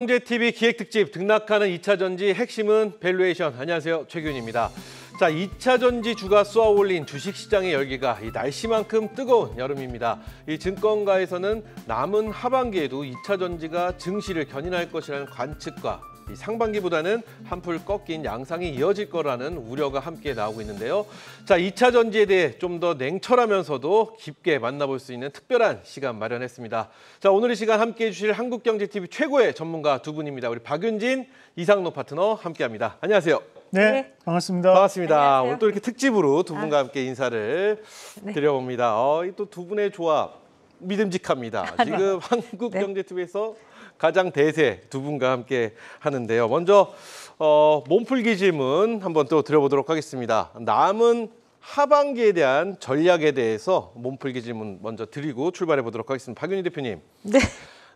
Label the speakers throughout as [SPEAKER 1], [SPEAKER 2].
[SPEAKER 1] 경제TV 기획특집 등락하는 2차전지 핵심은 밸류에이션. 안녕하세요. 최균입니다. 자, 2차전지 주가 쏘아올린 주식시장의 열기가 이 날씨만큼 뜨거운 여름입니다. 이 증권가에서는 남은 하반기에도 2차전지가 증시를 견인할 것이라는 관측과 이 상반기보다는 한풀 꺾인 양상이 이어질 거라는 우려가 함께 나오고 있는데요. 자, 2차 전지에 대해 좀 더 냉철하면서도 깊게 만나볼 수 있는 특별한 시간 마련했습니다. 자, 오늘 이 시간 함께해 주실 한국경제TV 최고의 전문가 두 분입니다. 우리 박윤진, 이상노 파트너 함께합니다. 안녕하세요. 네, 네, 반갑습니다. 반갑습니다. 안녕하세요. 오늘 또 이렇게 특집으로 두 아. 분과 함께 인사를 네. 드려봅니다. 어, 또두 분의 조합 믿음직합니다. 지금 한국경제TV에서 네. 가장 대세 두 분과 함께 하는데요. 먼저 어, 몸풀기 질문 한번 또 드려보도록 하겠습니다. 남은 하반기에 대한 전략에 대해서 몸풀기 질문 먼저 드리고 출발해 보도록 하겠습니다. 박윤희 대표님. 네.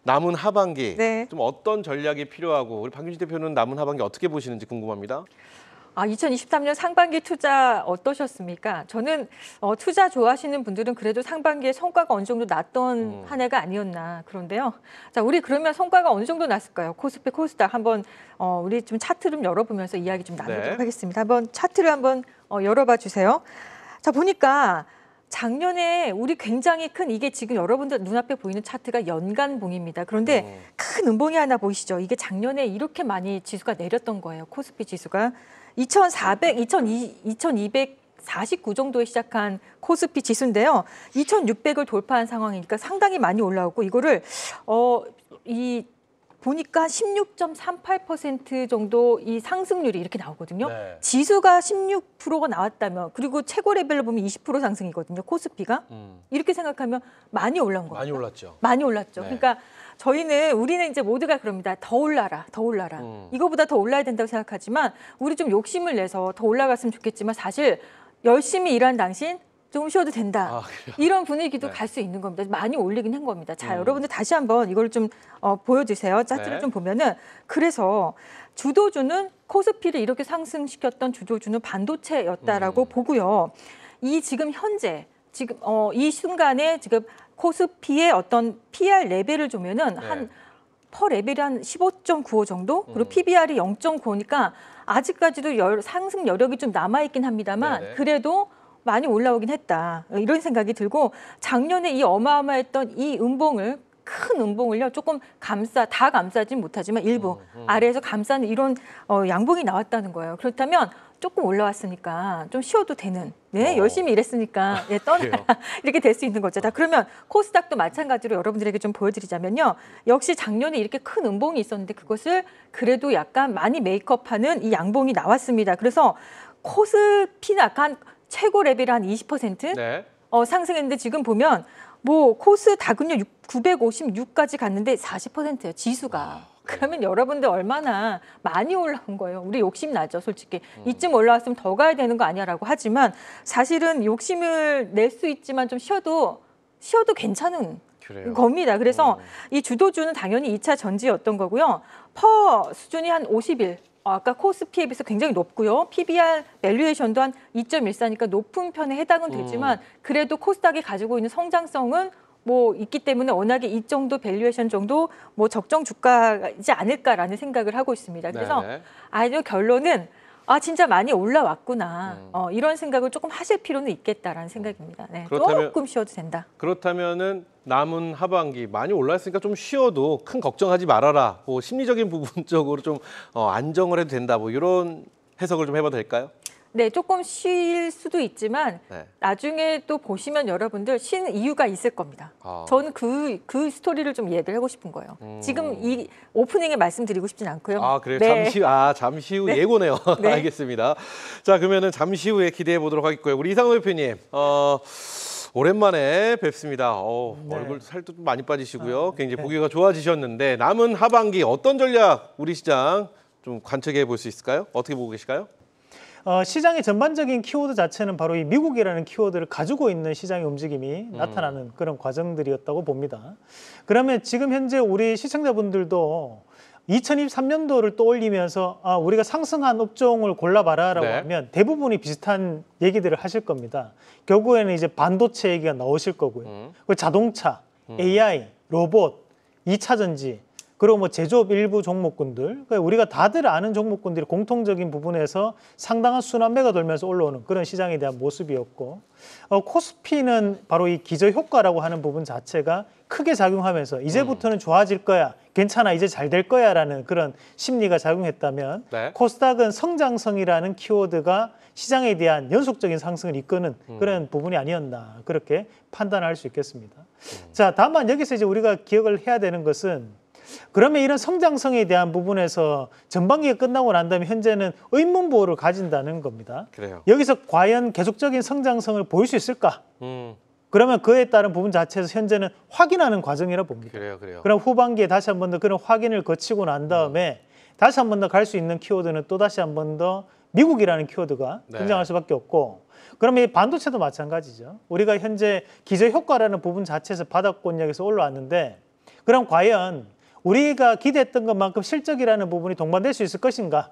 [SPEAKER 1] 남은 하반기 네. 좀 어떤 전략이 필요하고 우리 박윤희 대표는 남은 하반기 어떻게 보시는지 궁금합니다.
[SPEAKER 2] 아, 2023년 상반기 투자 어떠셨습니까? 저는 어, 투자 좋아하시는 분들은 그래도 상반기에 성과가 어느 정도 났던 음. 한 해가 아니었나 그런데요. 자, 우리 그러면 성과가 어느 정도 났을까요? 코스피, 코스닥 한번 어, 우리 좀 차트 좀 열어보면서 이야기 좀 나누도록 네. 하겠습니다. 한번 차트를 한번 어, 열어봐 주세요. 자, 보니까 작년에 우리 굉장히 큰 이게 지금 여러분들 눈앞에 보이는 차트가 연간봉입니다. 그런데 음. 큰 음봉이 하나 보이시죠? 이게 작년에 이렇게 많이 지수가 내렸던 거예요. 코스피 지수가. 2,400, 2,200, 49 정도에 시작한 코스피 지수인데요. 2,600을 돌파한 상황이니까 상당히 많이 올라오고 이거를 어이 보니까 16.38% 정도 이 상승률이 이렇게 나오거든요. 네. 지수가 16%가 나왔다면 그리고 최고 레벨로 보면 20% 상승이거든요. 코스피가 음. 이렇게 생각하면 많이 올라온
[SPEAKER 1] 거예요. 많이 올랐죠. 많이 올랐죠. 네. 그러니까
[SPEAKER 2] 저희는 우리는 이제 모두가 그럽니다. 더 올라라, 더 올라라. 음. 이거보다 더 올라야 된다고 생각하지만 우리 좀 욕심을 내서 더 올라갔으면 좋겠지만 사실 열심히 일한 당신 조금 쉬어도 된다. 아, 이런 분위기도 네. 갈수 있는 겁니다. 많이 올리긴 한 겁니다. 자, 음. 여러분들 다시 한번 이걸 좀 어, 보여주세요. 짜트를 네. 좀 보면은 그래서 주도주는 코스피를 이렇게 상승시켰던 주도주는 반도체였다라고 음. 보고요. 이 지금 현재 지금 어, 이 순간에 지금 코스피의 어떤 PR 레벨을 조면은 네. 한퍼 레벨이 한15.95 정도? 그리고 음. PBR이 0.9니까 아직까지도 열, 상승 여력이 좀 남아있긴 합니다만 네네. 그래도 많이 올라오긴 했다. 이런 생각이 들고 작년에 이 어마어마했던 이 음봉을 큰 음봉을요 조금 감싸 다 감싸진 못하지만 일부 음, 음. 아래에서 감싸는 이런 어, 양봉이 나왔다는 거예요. 그렇다면 조금 올라왔으니까 좀 쉬어도 되는. 네, 어. 열심히 일했으니까 예, 떠나라. 이렇게 될 수 있는 거죠. 자, 그러면 코스닥도 마찬가지로 여러분들에게 좀 보여드리자면요. 역시 작년에 이렇게 큰 음봉이 있었는데 그것을 그래도 약간 많이 메이크업하는 이 양봉이 나왔습니다. 그래서 코스피나 약간 최고 레벨 한 20% 네. 어, 상승했는데 지금 보면 뭐 코스닥은요 956까지 갔는데 40%예요. 지수가. 그러면 여러분들 얼마나 많이 올라온 거예요. 우리 욕심 나죠, 솔직히. 음. 이쯤 올라왔으면 더 가야 되는 거 아니야라고 하지만 사실은 욕심을 낼 수 있지만 좀 쉬어도 쉬어도 괜찮은 그래요. 겁니다. 그래서 음. 이 주도주는 당연히 2차 전지였던 거고요. 퍼 수준이 한 50일. 어, 아까 코스피에 비해서 굉장히 높고요. PBR 밸류에이션도 한 2.14니까 높은 편에 해당은 음. 되지만 그래도 코스닥이 가지고 있는 성장성은 뭐 있기 때문에 워낙에 이 정도 밸류에이션 정도 뭐 적정 주가이지 않을까라는 생각을 하고 있습니다. 그래서 네네. 아주 결론은 아 진짜 많이 올라왔구나 음. 어, 이런 생각을 조금 하실 필요는 있겠다라는 생각입니다. 네, 그렇다면, 조금 쉬어도 된다.
[SPEAKER 1] 그렇다면은 남은 하반기 많이 올라왔으니까좀 쉬어도 큰 걱정하지 말아라. 뭐 심리적인 부분 적으로 좀 어, 안정을 해도 된다. 뭐 이런 해석을 좀 해봐도 될까요?
[SPEAKER 2] 네, 조금 쉴 수도 있지만 네. 나중에 또 보시면 여러분들 쉰 이유가 있을
[SPEAKER 1] 겁니다. 아. 저는
[SPEAKER 2] 그, 그 스토리를 좀 이해를 하고 싶은 거예요. 음. 지금 이 오프닝에 말씀드리고 싶진 않고요. 아, 그래요? 네. 잠시,
[SPEAKER 1] 아, 잠시 후 네. 예고네요. 네. 알겠습니다. 자, 그러면은 잠시 후에 기대해 보도록 하겠고요. 우리 이상호 대표님, 어, 오랜만에 뵙습니다. 어, 네. 얼굴 살도 좀 많이 빠지시고요. 아, 굉장히 네. 보기가 좋아지셨는데 남은 하반기 어떤 전략 우리 시장 좀 관측해 볼 수 있을까요? 어떻게 보고 계실까요?
[SPEAKER 3] 어, 시장의 전반적인 키워드 자체는 바로 이 미국이라는 키워드를 가지고 있는 시장의 움직임이 음. 나타나는 그런 과정들이었다고 봅니다. 그러면 지금 현재 우리 시청자분들도 2023년도를 떠올리면서 아, 우리가 상승한 업종을 골라봐라라고 네. 하면 대부분이 비슷한 얘기들을 하실 겁니다. 결국에는 이제 반도체 얘기가 나오실 거고요. 음. 그 자동차, AI, 음. 로봇, 이차 전지 그리고 뭐 제조업 일부 종목군들 그러니까 우리가 다들 아는 종목군들이 공통적인 부분에서 상당한 순환매가 돌면서 올라오는 그런 시장에 대한 모습이었고 어, 코스피는 바로 이 기저 효과라고 하는 부분 자체가 크게 작용하면서 이제부터는 음. 좋아질 거야 괜찮아 이제 잘 될 거야라는 그런 심리가 작용했다면 네. 코스닥은 성장성이라는 키워드가 시장에 대한 연속적인 상승을 이끄는 음. 그런 부분이 아니었나 그렇게 판단할 수 있겠습니다. 음. 자 다만 여기서 이제 우리가 기억을 해야 되는 것은 그러면 이런 성장성에 대한 부분에서 전반기가 끝나고 난 다음에 현재는 의문 보호를 가진다는 겁니다. 그래요. 여기서 과연 계속적인 성장성을 보일 수 있을까? 음. 그러면 그에 따른 부분 자체에서 현재는 확인하는 과정이라 봅니다. 그래요, 그래요. 그럼 후반기에 다시 한 번 더 그런 확인을 거치고 난 다음에 음. 다시 한 번 더 갈 수 있는 키워드는 또 다시 한 번 더 미국이라는 키워드가 네. 등장할 수밖에 없고 그러면 이 반도체도 마찬가지죠. 우리가 현재 기저 효과라는 부분 자체에서 바닥 권역에서 올라왔는데 그럼 과연 우리가 기대했던 것만큼 실적이라는 부분이 동반될 수 있을 것인가에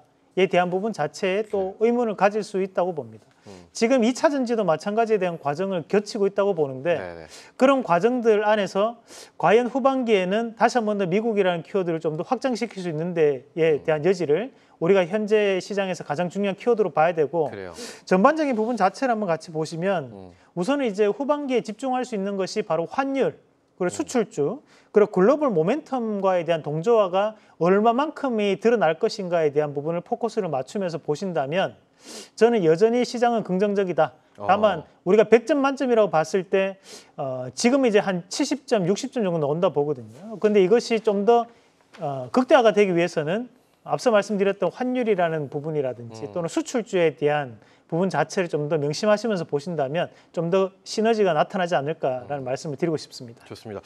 [SPEAKER 3] 대한 부분 자체에 또 네. 의문을 가질 수 있다고 봅니다. 음. 지금 2차 전지도 마찬가지에 대한 과정을 겹치고 있다고 보는데 네네. 네. 그런 과정들 안에서 과연 후반기에는 다시 한 번 더 미국이라는 키워드를 좀 더 확장시킬 수 있는데에 음. 대한 여지를 우리가 현재 시장에서 가장 중요한 키워드로 봐야 되고 그래요. 전반적인 부분 자체를 한번 같이 보시면 음. 우선은 이제 후반기에 집중할 수 있는 것이 바로 환율 그리고 네. 수출주, 그리고 글로벌 모멘텀과에 대한 동조화가 얼마만큼이 드러날 것인가에 대한 부분을 포커스를 맞추면서 보신다면 저는 여전히 시장은 긍정적이다. 어. 다만 어. 우리가 100점 만점이라고 봤을 때 어, 지금 이제 한 70점, 60점 정도 나온다 보거든요. 근데 이것이 좀 더 어, 극대화가 되기 위해서는 앞서 말씀드렸던 환율이라는 부분이라든지 음. 또는 수출주에 대한 부분 자체를 좀 더 명심하시면서 보신다면 좀 더 시너지가 나타나지 않을까라는 음. 말씀을 드리고
[SPEAKER 1] 싶습니다. 좋습니다.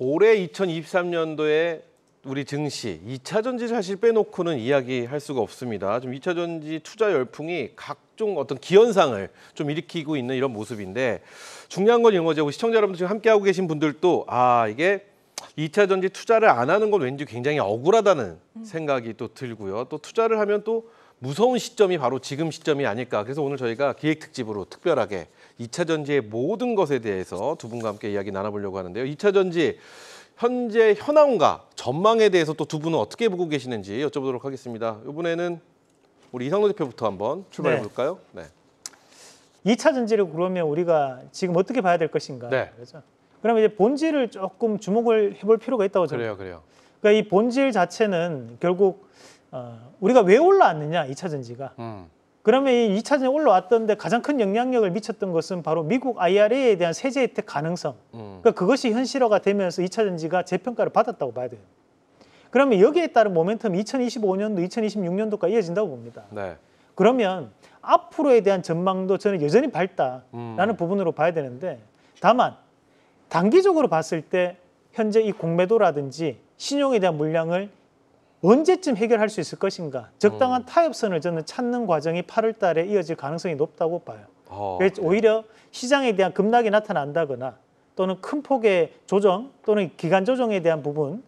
[SPEAKER 1] 올해 2023년도에 우리 증시 이차 전지 사실 빼놓고는 이야기할 수가 없습니다. 좀 2차 전지 투자 열풍이 각 각종 어떤 기현상을 좀 일으키고 있는 이런 모습인데 중요한 건이어제고 시청자 여러분들 지금 함께하고 계신 분들도 아 이게 2차 전지 투자를 안 하는 건 왠지 굉장히 억울하다는 음. 생각이 또 들고요. 또 투자를 하면 또 무서운 시점이 바로 지금 시점이 아닐까. 그래서 오늘 저희가 기획 특집으로 특별하게 2차 전지의 모든 것에 대해서 두 분과 함께 이야기 나눠보려고 하는데요. 2차 전지 현재 현황과 전망에 대해서 또 두 분은 어떻게 보고 계시는지 여쭤보도록 하겠습니다. 이번에는 우리 이상노 대표부터 한번 출발해 네. 볼까요? 네.
[SPEAKER 3] 네. 2차 전지를 그러면 우리가 지금 어떻게 봐야 될 것인가? 네. 그렇죠? 그러면 이제 본질을 조금 주목을 해볼 필요가 있다고 저는. 그래요, 그래요. 그러니까 이 본질 자체는 결국 어, 우리가 왜 올라왔느냐, 2차 전지가. 음. 그러면 이 2차 전에 올라왔던데 가장 큰 영향력을 미쳤던 것은 바로 미국 IRA에 대한 세제 혜택 가능성. 음. 그러니까 그것이 현실화가 되면서 2차 전지가 재평가를 받았다고 봐야 돼요. 그러면 여기에 따른 모멘텀이 2025년도, 2026년도까지 이어진다고 봅니다. 네. 그러면 앞으로에 대한 전망도 저는 여전히 밝다라는 음. 부분으로 봐야 되는데 다만 단기적으로 봤을 때 현재 이 공매도라든지 신용에 대한 물량을 언제쯤 해결할 수 있을 것인가 적당한 음. 타협선을 저는 찾는 과정이 8월 달에 이어질 가능성이 높다고 봐요. 어, 그래서 네. 오히려 시장에 대한 급락이 나타난다거나 또는 큰 폭의 조정 또는 기간 조정에 대한 부분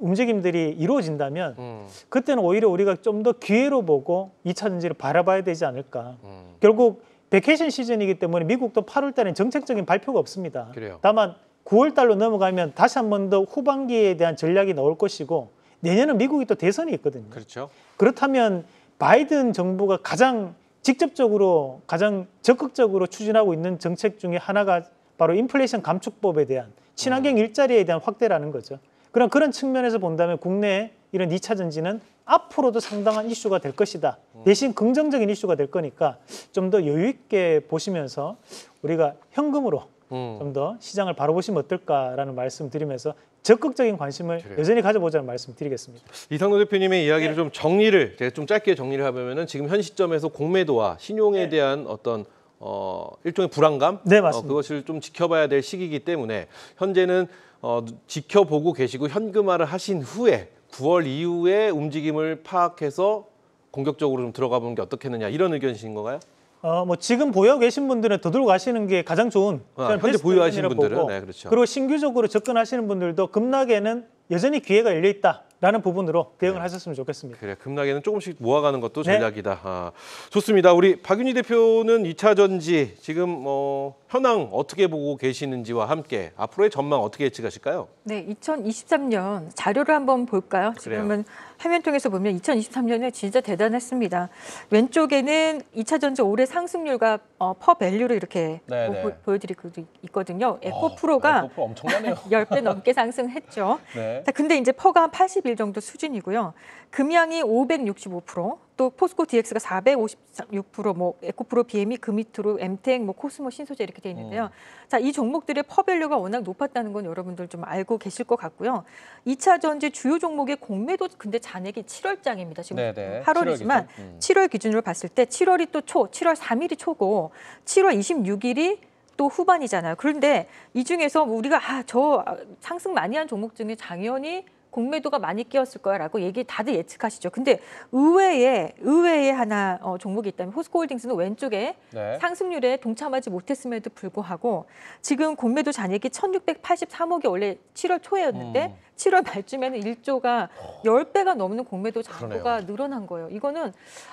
[SPEAKER 3] 움직임들이 이루어진다면 음. 그때는 오히려 우리가 좀 더 기회로 보고 2차 전지를 바라봐야 되지 않을까. 음. 결국 베케이션 시즌이기 때문에 미국도 8월 달엔 정책적인 발표가 없습니다. 그래요. 다만 9월 달로 넘어가면 다시 한번 더 후반기에 대한 전략이 나올 것이고 내년은 미국이 또 대선이 있거든요. 그렇죠. 그렇다면 바이든 정부가 가장 직접적으로 가장 적극적으로 추진하고 있는 정책 중에 하나가 바로 인플레이션 감축법에 대한 친환경 음. 일자리에 대한 확대라는 거죠. 그런 그런 측면에서 본다면 국내에 이런 2차 전지는 앞으로도 상당한 이슈가 될 것이다. 대신 긍정적인 이슈가 될 거니까 좀 더 여유 있게 보시면서 우리가 현금으로 음. 좀더 시장을 바라 보시면 어떨까라는 말씀 드리면서 적극적인 관심을 그래요. 네. 여전히 가져보자는 말씀 드리겠습니다.
[SPEAKER 1] 이상노 대표님의 이야기를 네. 좀 정리를 제가 좀 짧게 정리를 하면은 지금 현 시점에서 공매도와 신용에 네. 대한 어떤 어, 일종의 불안감, 네, 어, 맞습니다. 어, 그것을 좀 지켜봐야 될 시기이기 때문에 현재는 어, 지켜보고 계시고 현금화를 하신 후에 9월 이후에 움직임을 파악해서 공격적으로 좀 들어가 보는 게 어떻겠느냐 이런 의견이신 건가요? 어,
[SPEAKER 3] 뭐 지금 보유 계신 분들은 더들어 가시는 게 가장 좋은
[SPEAKER 1] 아, 현재 보유하신 분들은 네, 그렇죠. 그리고
[SPEAKER 3] 신규적으로 접근하시는 분들도 급락에는 여전히
[SPEAKER 1] 기회가 열려 있다. 라는 부분으로 대응을 네. 하셨으면 좋겠습니다. 그래 급락에는 조금씩 모아가는 것도 네. 전략이다. 네. 아, 좋습니다. 우리 박윤희 대표는 2차 전지 지금 어, 현황 어떻게 보고 계시는지와 함께 앞으로의 전망 어떻게 예측하실까요?
[SPEAKER 2] 네, 2023년 자료를 한번 볼까요? 지금은 그래요. 화면 통해서 보면 2023년에 진짜 대단했습니다. 왼쪽에는 2차 전지 올해 상승률과 어, 퍼밸류로 이렇게 네, 보, 네. 보여드리고 그 있거든요. 에코프로가 예, 어, 엄청나네요. 10배 넘게 상승했죠. 네. 자, 근데 이제 퍼가 한80 181 정도 수준이고요. 금양이 565%, 또 포스코 DX가 456%, 뭐 에코프로 BM이 그밑으로 엠텍, 뭐 코스모 신소재 이렇게 돼 있는데요. 어. 자, 이 종목들의 퍼밸류가 워낙 높았다는 건 여러분들 좀 알고 계실 것 같고요. 2차 전지 주요 종목의 공매도 근데 잔액이 7월장입니다. 지금 네네. 8월이지만 7월, 기준. 음. 7월 기준으로 봤을 때 7월이 또 초, 7월 3일이 초고 7월 26일이 또 후반이잖아요. 그런데 이 중에서 우리가 아, 저 상승 많이 한 종목 중에 당연히 공매도가 많이 끼었을 거야라고 얘기 다들 예측하시죠. 근데 의외에 의외에 하나 어, 종목이 있다면 호스코홀딩스는 왼쪽에 네. 상승률에 동참하지 못했음에도 불구하고 지금 공매도 잔액이 1,683억이 원래 7월 초였는데 에 음. 7월 말쯤에는 1조가 어. 10배가 넘는 공매도 잔고가 늘어난 거예요. 이거는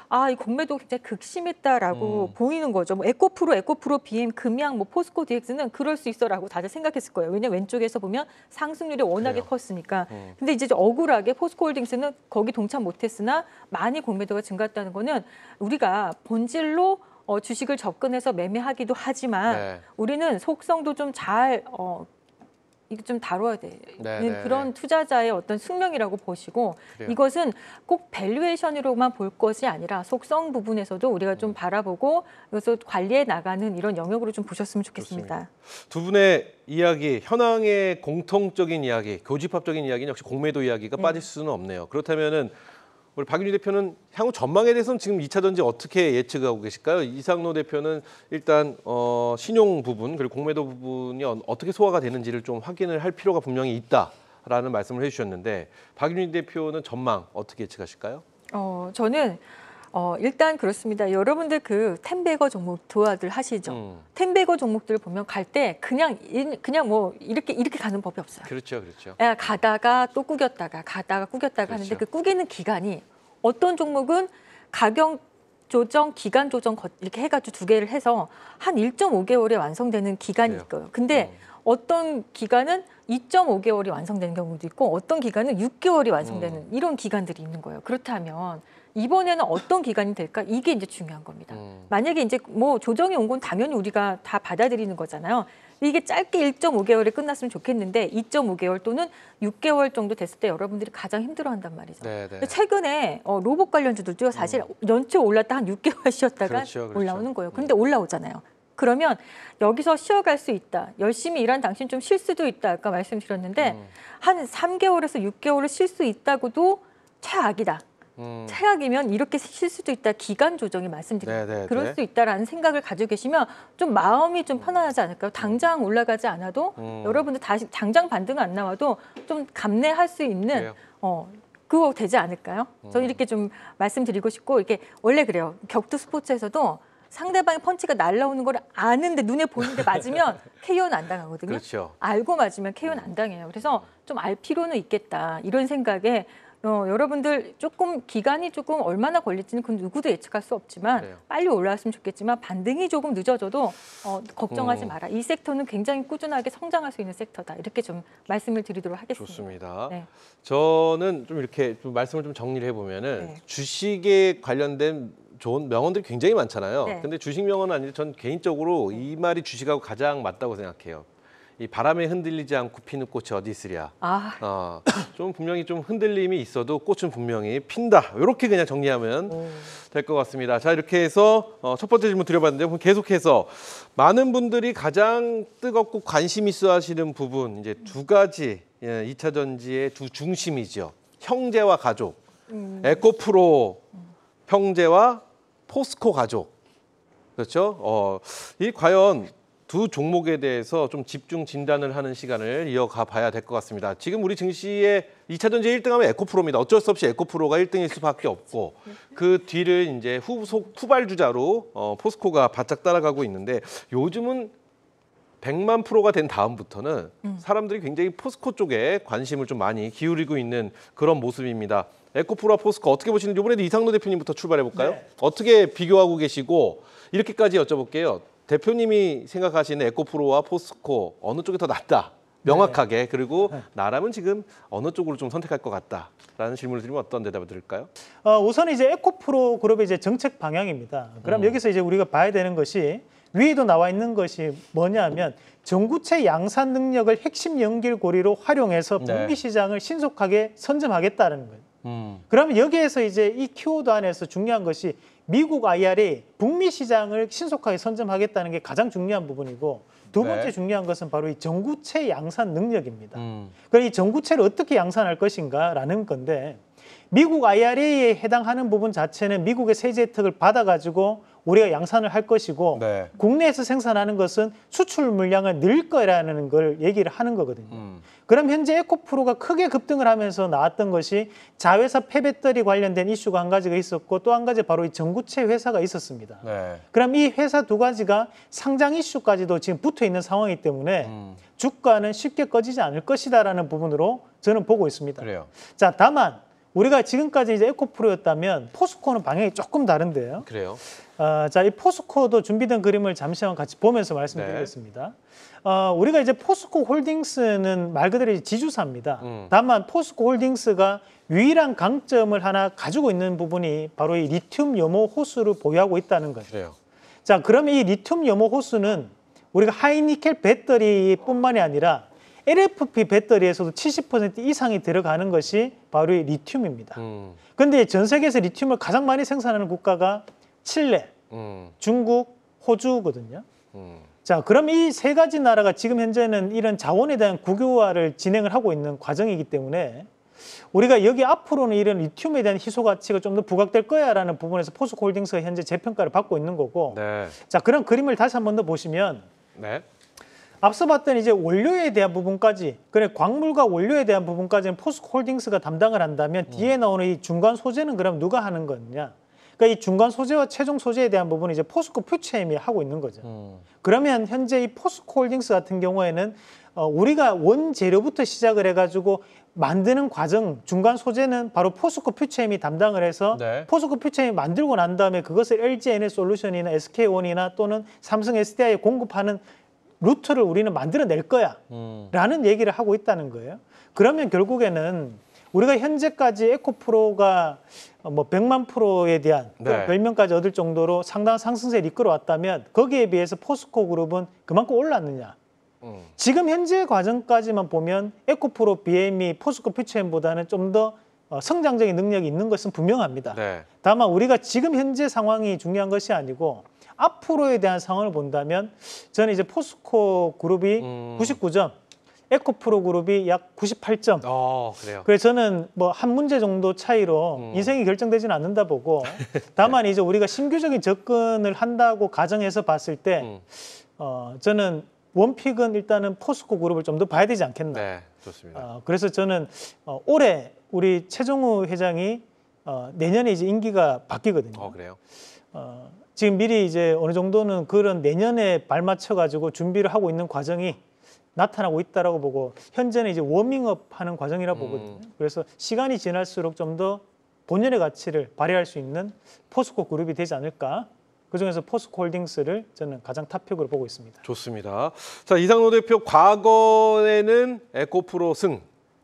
[SPEAKER 2] 아, 이 공매도 굉장히 극심했다라고 음. 보이는 거죠. 뭐 에코프로, 에코프로, BM, 금양, 뭐 포스코 DX는 그럴 수 있어라고 다들 생각했을 거예요. 왜냐 왼쪽에서 보면 상승률이 워낙에 그래요. 컸으니까. 음. 근데 근데 이제 억울하게 포스코홀딩스는 거기 동참 못했으나 많이 공매도가 증가했다는 거는 우리가 본질로 어, 주식을 접근해서 매매하기도 하지만 네. 우리는 속성도 좀 잘 어, 이거 좀 다뤄야 되는 네, 네 그런 네. 투자자의 어떤 숙명이라고 보시고 그래요. 이것은 꼭 밸류에이션으로만 볼 것이 아니라 속성 부분에서도 우리가 좀 음. 바라보고 이것을 관리해 나가는 이런 영역으로 좀 보셨으면 좋겠습니다. 좋습니다.
[SPEAKER 1] 두 분의 이야기, 현황의 공통적인 이야기, 교집합적인 이야기는 역시 공매도 이야기가 네. 빠질 수는 없네요. 그렇다면은 우리 박윤희 대표는 향후 전망에 대해서는 지금 2차 전지 어떻게 예측하고 계실까요? 이상노 대표는 일단 어, 신용 부분 그리고 공매도 부분이 어떻게 소화가 되는지를 좀 확인을 할 필요가 분명히 있다라는 말씀을 해주셨는데 박윤희 대표는 전망 어떻게 예측하실까요?
[SPEAKER 2] 어, 저는 어, 일단 그렇습니다. 여러분들 그 텐베거 종목 도와들 하시죠. 음. 텐베거 종목들 보면 갈 때 그냥 그냥 뭐 이렇게 이렇게 가는 법이 없어요.
[SPEAKER 1] 그렇죠, 그렇죠.
[SPEAKER 2] 예, 가다가 또 꾸겼다가 가다가 꾸겼다가 그렇죠. 하는데 그 꾸기는 기간이 어떤 종목은 가격 조정, 기간 조정 이렇게 해가지고 두 개를 해서 한 1.5개월에 완성되는 기간이 있고요. 근데 음. 어떤 기간은 2.5개월이 완성되는 경우도 있고 어떤 기간은 6개월이 완성되는 음. 이런 기간들이 있는 거예요. 그렇다면 이번에는 어떤 기간이 될까? 이게 이제 중요한 겁니다. 음. 만약에 이제 뭐 조정이 온 건 당연히 우리가 다 받아들이는 거잖아요. 이게 짧게 1.5개월에 끝났으면 좋겠는데 2.5개월 또는 6개월 정도 됐을 때 여러분들이 가장 힘들어한단 말이죠. 네네. 네. 최근에 어, 로봇 관련주들도 사실 음. 연초 올랐다 한 6개월 쉬었다가 그렇죠, 그렇죠. 올라오는 거예요. 그런데 음. 올라오잖아요. 그러면 여기서 쉬어갈 수 있다. 열심히 일한 당신 좀 쉴 수도 있다. 아까 말씀드렸는데 음. 한 3개월에서 6개월을 쉴 수 있다고도 최악이다. 음. 최악이면 이렇게 쉴 수도 있다. 기간 조정이 말씀드립다 네, 네, 그럴 네. 수 있다라는 생각을 가지고 계시면 좀 마음이 좀 음. 편안하지 않을까요? 당장 음. 올라가지 않아도 음. 여러분들 다시 당장 반등 안 나와도 좀 감내할 수 있는 그래요? 어. 그거 되지 않을까요? 저는 음. 이렇게 좀 말씀드리고 싶고 이게 원래 그래요. 격투 스포츠에서도 상대방의 펀치가 날라오는 걸 아는데 눈에 보이는데 맞으면 KO는 안 당하거든요. 그렇죠. 알고 맞으면 KO는 안 당해요. 그래서 음. 좀알 필요는 있겠다 이런 생각에 어, 여러분들 조금 기간이 조금 얼마나 걸릴지는 그 누구도 예측할 수 없지만 그래요. 빨리 올라왔으면 좋겠지만 반등이 조금 늦어져도 어, 걱정하지 음. 마라. 이 섹터는 굉장히 꾸준하게 성장할 수 있는 섹터다. 이렇게 좀 말씀을 드리도록 하겠습니다.
[SPEAKER 1] 좋습니다. 네. 저는 좀 이렇게 좀 말씀을 좀 정리를 해보면은 네. 주식에 관련된 좋은 명언들이 굉장히 많잖아요. 네. 근데 주식 명언은 아니죠전 개인적으로 네. 이 말이 주식하고 가장 맞다고 생각해요. 이 바람에 흔들리지 않고 피는 꽃이 어디 있으랴. 아. 어, 좀 분명히 좀 흔들림이 있어도 꽃은 분명히 핀다. 이렇게 그냥 정리하면 될 것 같습니다. 자 이렇게 해서 어, 첫 번째 질문 드려봤는데 계속해서 많은 분들이 가장 뜨겁고 관심 있어 하시는 부분 이제 두 가지 예, 2차 전지의 두 중심이죠. 형제와 가족, 음. 에코프로 음. 형제와 포스코 가족 그렇죠? 어, 이 과연 두 종목에 대해서 좀 집중 진단을 하는 시간을 이어가 봐야 될 것 같습니다. 지금 우리 증시의 2차 전지 1등하면 에코프로입니다. 어쩔 수 없이 에코프로가 1등일 수밖에 없고 그 뒤를 이제 후속 후발주자로 어, 포스코가 바짝 따라가고 있는데 요즘은 100만 프로가 된 다음부터는 음. 사람들이 굉장히 포스코 쪽에 관심을 좀 많이 기울이고 있는 그런 모습입니다. 에코프라 포스코 어떻게 보시는지 이번에도 이상노 대표님부터 출발해 볼까요? 네. 어떻게 비교하고 계시고 이렇게까지 여쭤볼게요. 대표님이 생각하시는 에코프로와 포스코 어느 쪽이 더 낫다? 네. 명확하게 네. 그리고 나라면 지금 어느 쪽으로 좀 선택할 것 같다라는 질문을 드리면 어떤 대답을 드릴까요?
[SPEAKER 3] 어, 우선 이제 에코프로 그룹의 이제 정책 방향입니다. 그럼 음. 여기서 이제 우리가 봐야 되는 것이 위에도 나와 있는 것이 뭐냐면 전구체 양산 능력을 핵심 연결고리로 활용해서 북기 네. 시장을 신속하게 선점하겠다는 거예요. 음. 그러면 여기에서 이제 이 키워드 안에서 중요한 것이 미국 IRA 북미 시장을 신속하게 선점하겠다는 게 가장 중요한 부분이고 두 네. 번째 네. 중요한 것은 바로 이 전구체 양산 능력입니다. 음. 그럼 이 전구체를 어떻게 양산할 것인가라는 건데 미국 IRA에 해당하는 부분 자체는 미국의 세제 혜택을 받아가지고 우리가 양산을 할 것이고 네. 국내에서 생산하는 것은 수출 물량을 늘 거라는 걸 얘기를 하는 거거든요. 음. 그럼 현재 에코프로가 크게 급등을 하면서 나왔던 것이 자회사 폐배터리 관련된 이슈가 한 가지가 있었고 또 한 가지 바로 이 전구체 회사가 있었습니다. 네. 그럼 이 회사 두 가지가 상장 이슈까지도 지금 붙어 있는 상황이기 때문에 음. 주가는 쉽게 꺼지지 않을 것이다라는 부분으로 저는 보고 있습니다. 그래요. 자, 다만 우리가 지금까지 이제 에코프로였다면 포스코는 방향이 조금 다른데요. 그래요. 어, 자, 이 포스코도 준비된 그림을 잠시 한 같이 보면서 말씀드리겠습니다. 네. 어, 우리가 이제 포스코 홀딩스는 말 그대로 지주사입니다. 음. 다만 포스코 홀딩스가 유일한 강점을 하나 가지고 있는 부분이 바로 이 리튬 염호 호수를 보유하고 있다는 거죠. 그래요. 자, 그럼 이 리튬 염호 호수는 우리가 하이니켈 배터리뿐만이 아니라 LFP 배터리에서도 70% 이상이 들어가는 것이 바로 이 리튬입니다. 그런데 음. 전 세계에서 리튬을 가장 많이 생산하는 국가가 칠레, 음. 중국, 호주거든요. 음. 자, 그럼 이 세 가지 나라가 지금 현재는 이런 자원에 대한 국유화를 진행을 하고 있는 과정이기 때문에 우리가 여기 앞으로는 이런 리튬에 대한 희소 가치가 좀 더 부각될 거야라는 부분에서 포스코홀딩스가 현재 재평가를 받고 있는 거고. 네. 자, 그런 그림을 다시 한 번 더 보시면 네. 앞서 봤던 이제 원료에 대한 부분까지 그래 광물과 원료에 대한 부분까지는 포스코홀딩스가 담당을 한다면 음. 뒤에 나오는 이 중간 소재는 그럼 누가 하는 거냐? 그러니까 이 중간 소재와 최종 소재에 대한 부분은 이제 포스코 퓨처엠이 하고 있는 거죠. 음. 그러면 현재 이 포스코홀딩스 같은 경우에는 어, 우리가 원재료부터 시작을 해가지고 만드는 과정 중간 소재는 바로 포스코 퓨처엠이 담당을 해서 네. 포스코 퓨처엠이 만들고 난 다음에 그것을 LGN의 솔루션이나 SK온이나 또는 삼성 SDI에 공급하는 루트를 우리는 만들어낼 거야. 음. 라는 얘기를 하고 있다는 거예요. 그러면 결국에는 우리가 현재까지 에코프로가 어, 뭐 100만 프로에 대한 네. 네. 별명까지 얻을 정도로 상당한 상승세를 이끌어왔다면 거기에 비해서 포스코 그룹은 그만큼 올랐느냐. 음. 지금 현재 과정까지만 보면 에코프로 BM이 포스코 퓨처엠보다는 좀더 어, 성장적인 능력이 있는 것은 분명합니다. 네. 다만 우리가 지금 현재 상황이 중요한 것이 아니고 앞으로에 대한 상황을 본다면 저는 이제 포스코 그룹이 음. 99점, 에코프로 그룹이 약 98점. 어, 아, 그래요. 그래서 저는 뭐 한 문제 정도 차이로 음. 인생이 결정되지는 않는다 보고 네. 다만 이제 우리가 신규적인 접근을 한다고 가정해서 봤을 때 음. 어, 저는 원픽은 일단은 포스코 그룹을 좀 더 봐야 되지 않겠나. 네, 좋습니다. 어, 그래서 저는 어, 올해 우리 최종우 회장이 어, 내년에 이제 임기가 바뀌거든요. 어, 그래요? 어, 지금 미리 이제 어느 정도는 그런 내년에 발맞춰 가지고 준비를 하고 있는 과정이 나타나고 있다라고 보고 현재는 이제 워밍업 하는 과정이라 음. 보거든요. 음. 그래서 시간이 지날수록 좀 더 본연의 가치를 발휘할 수 있는 포스코 그룹이 되지 않을까 그중에서 포스코홀딩스를 저는 가장 탑픽으로 보고 있습니다.
[SPEAKER 1] 좋습니다. 자 이상노 대표 과거에는 에코프로 승,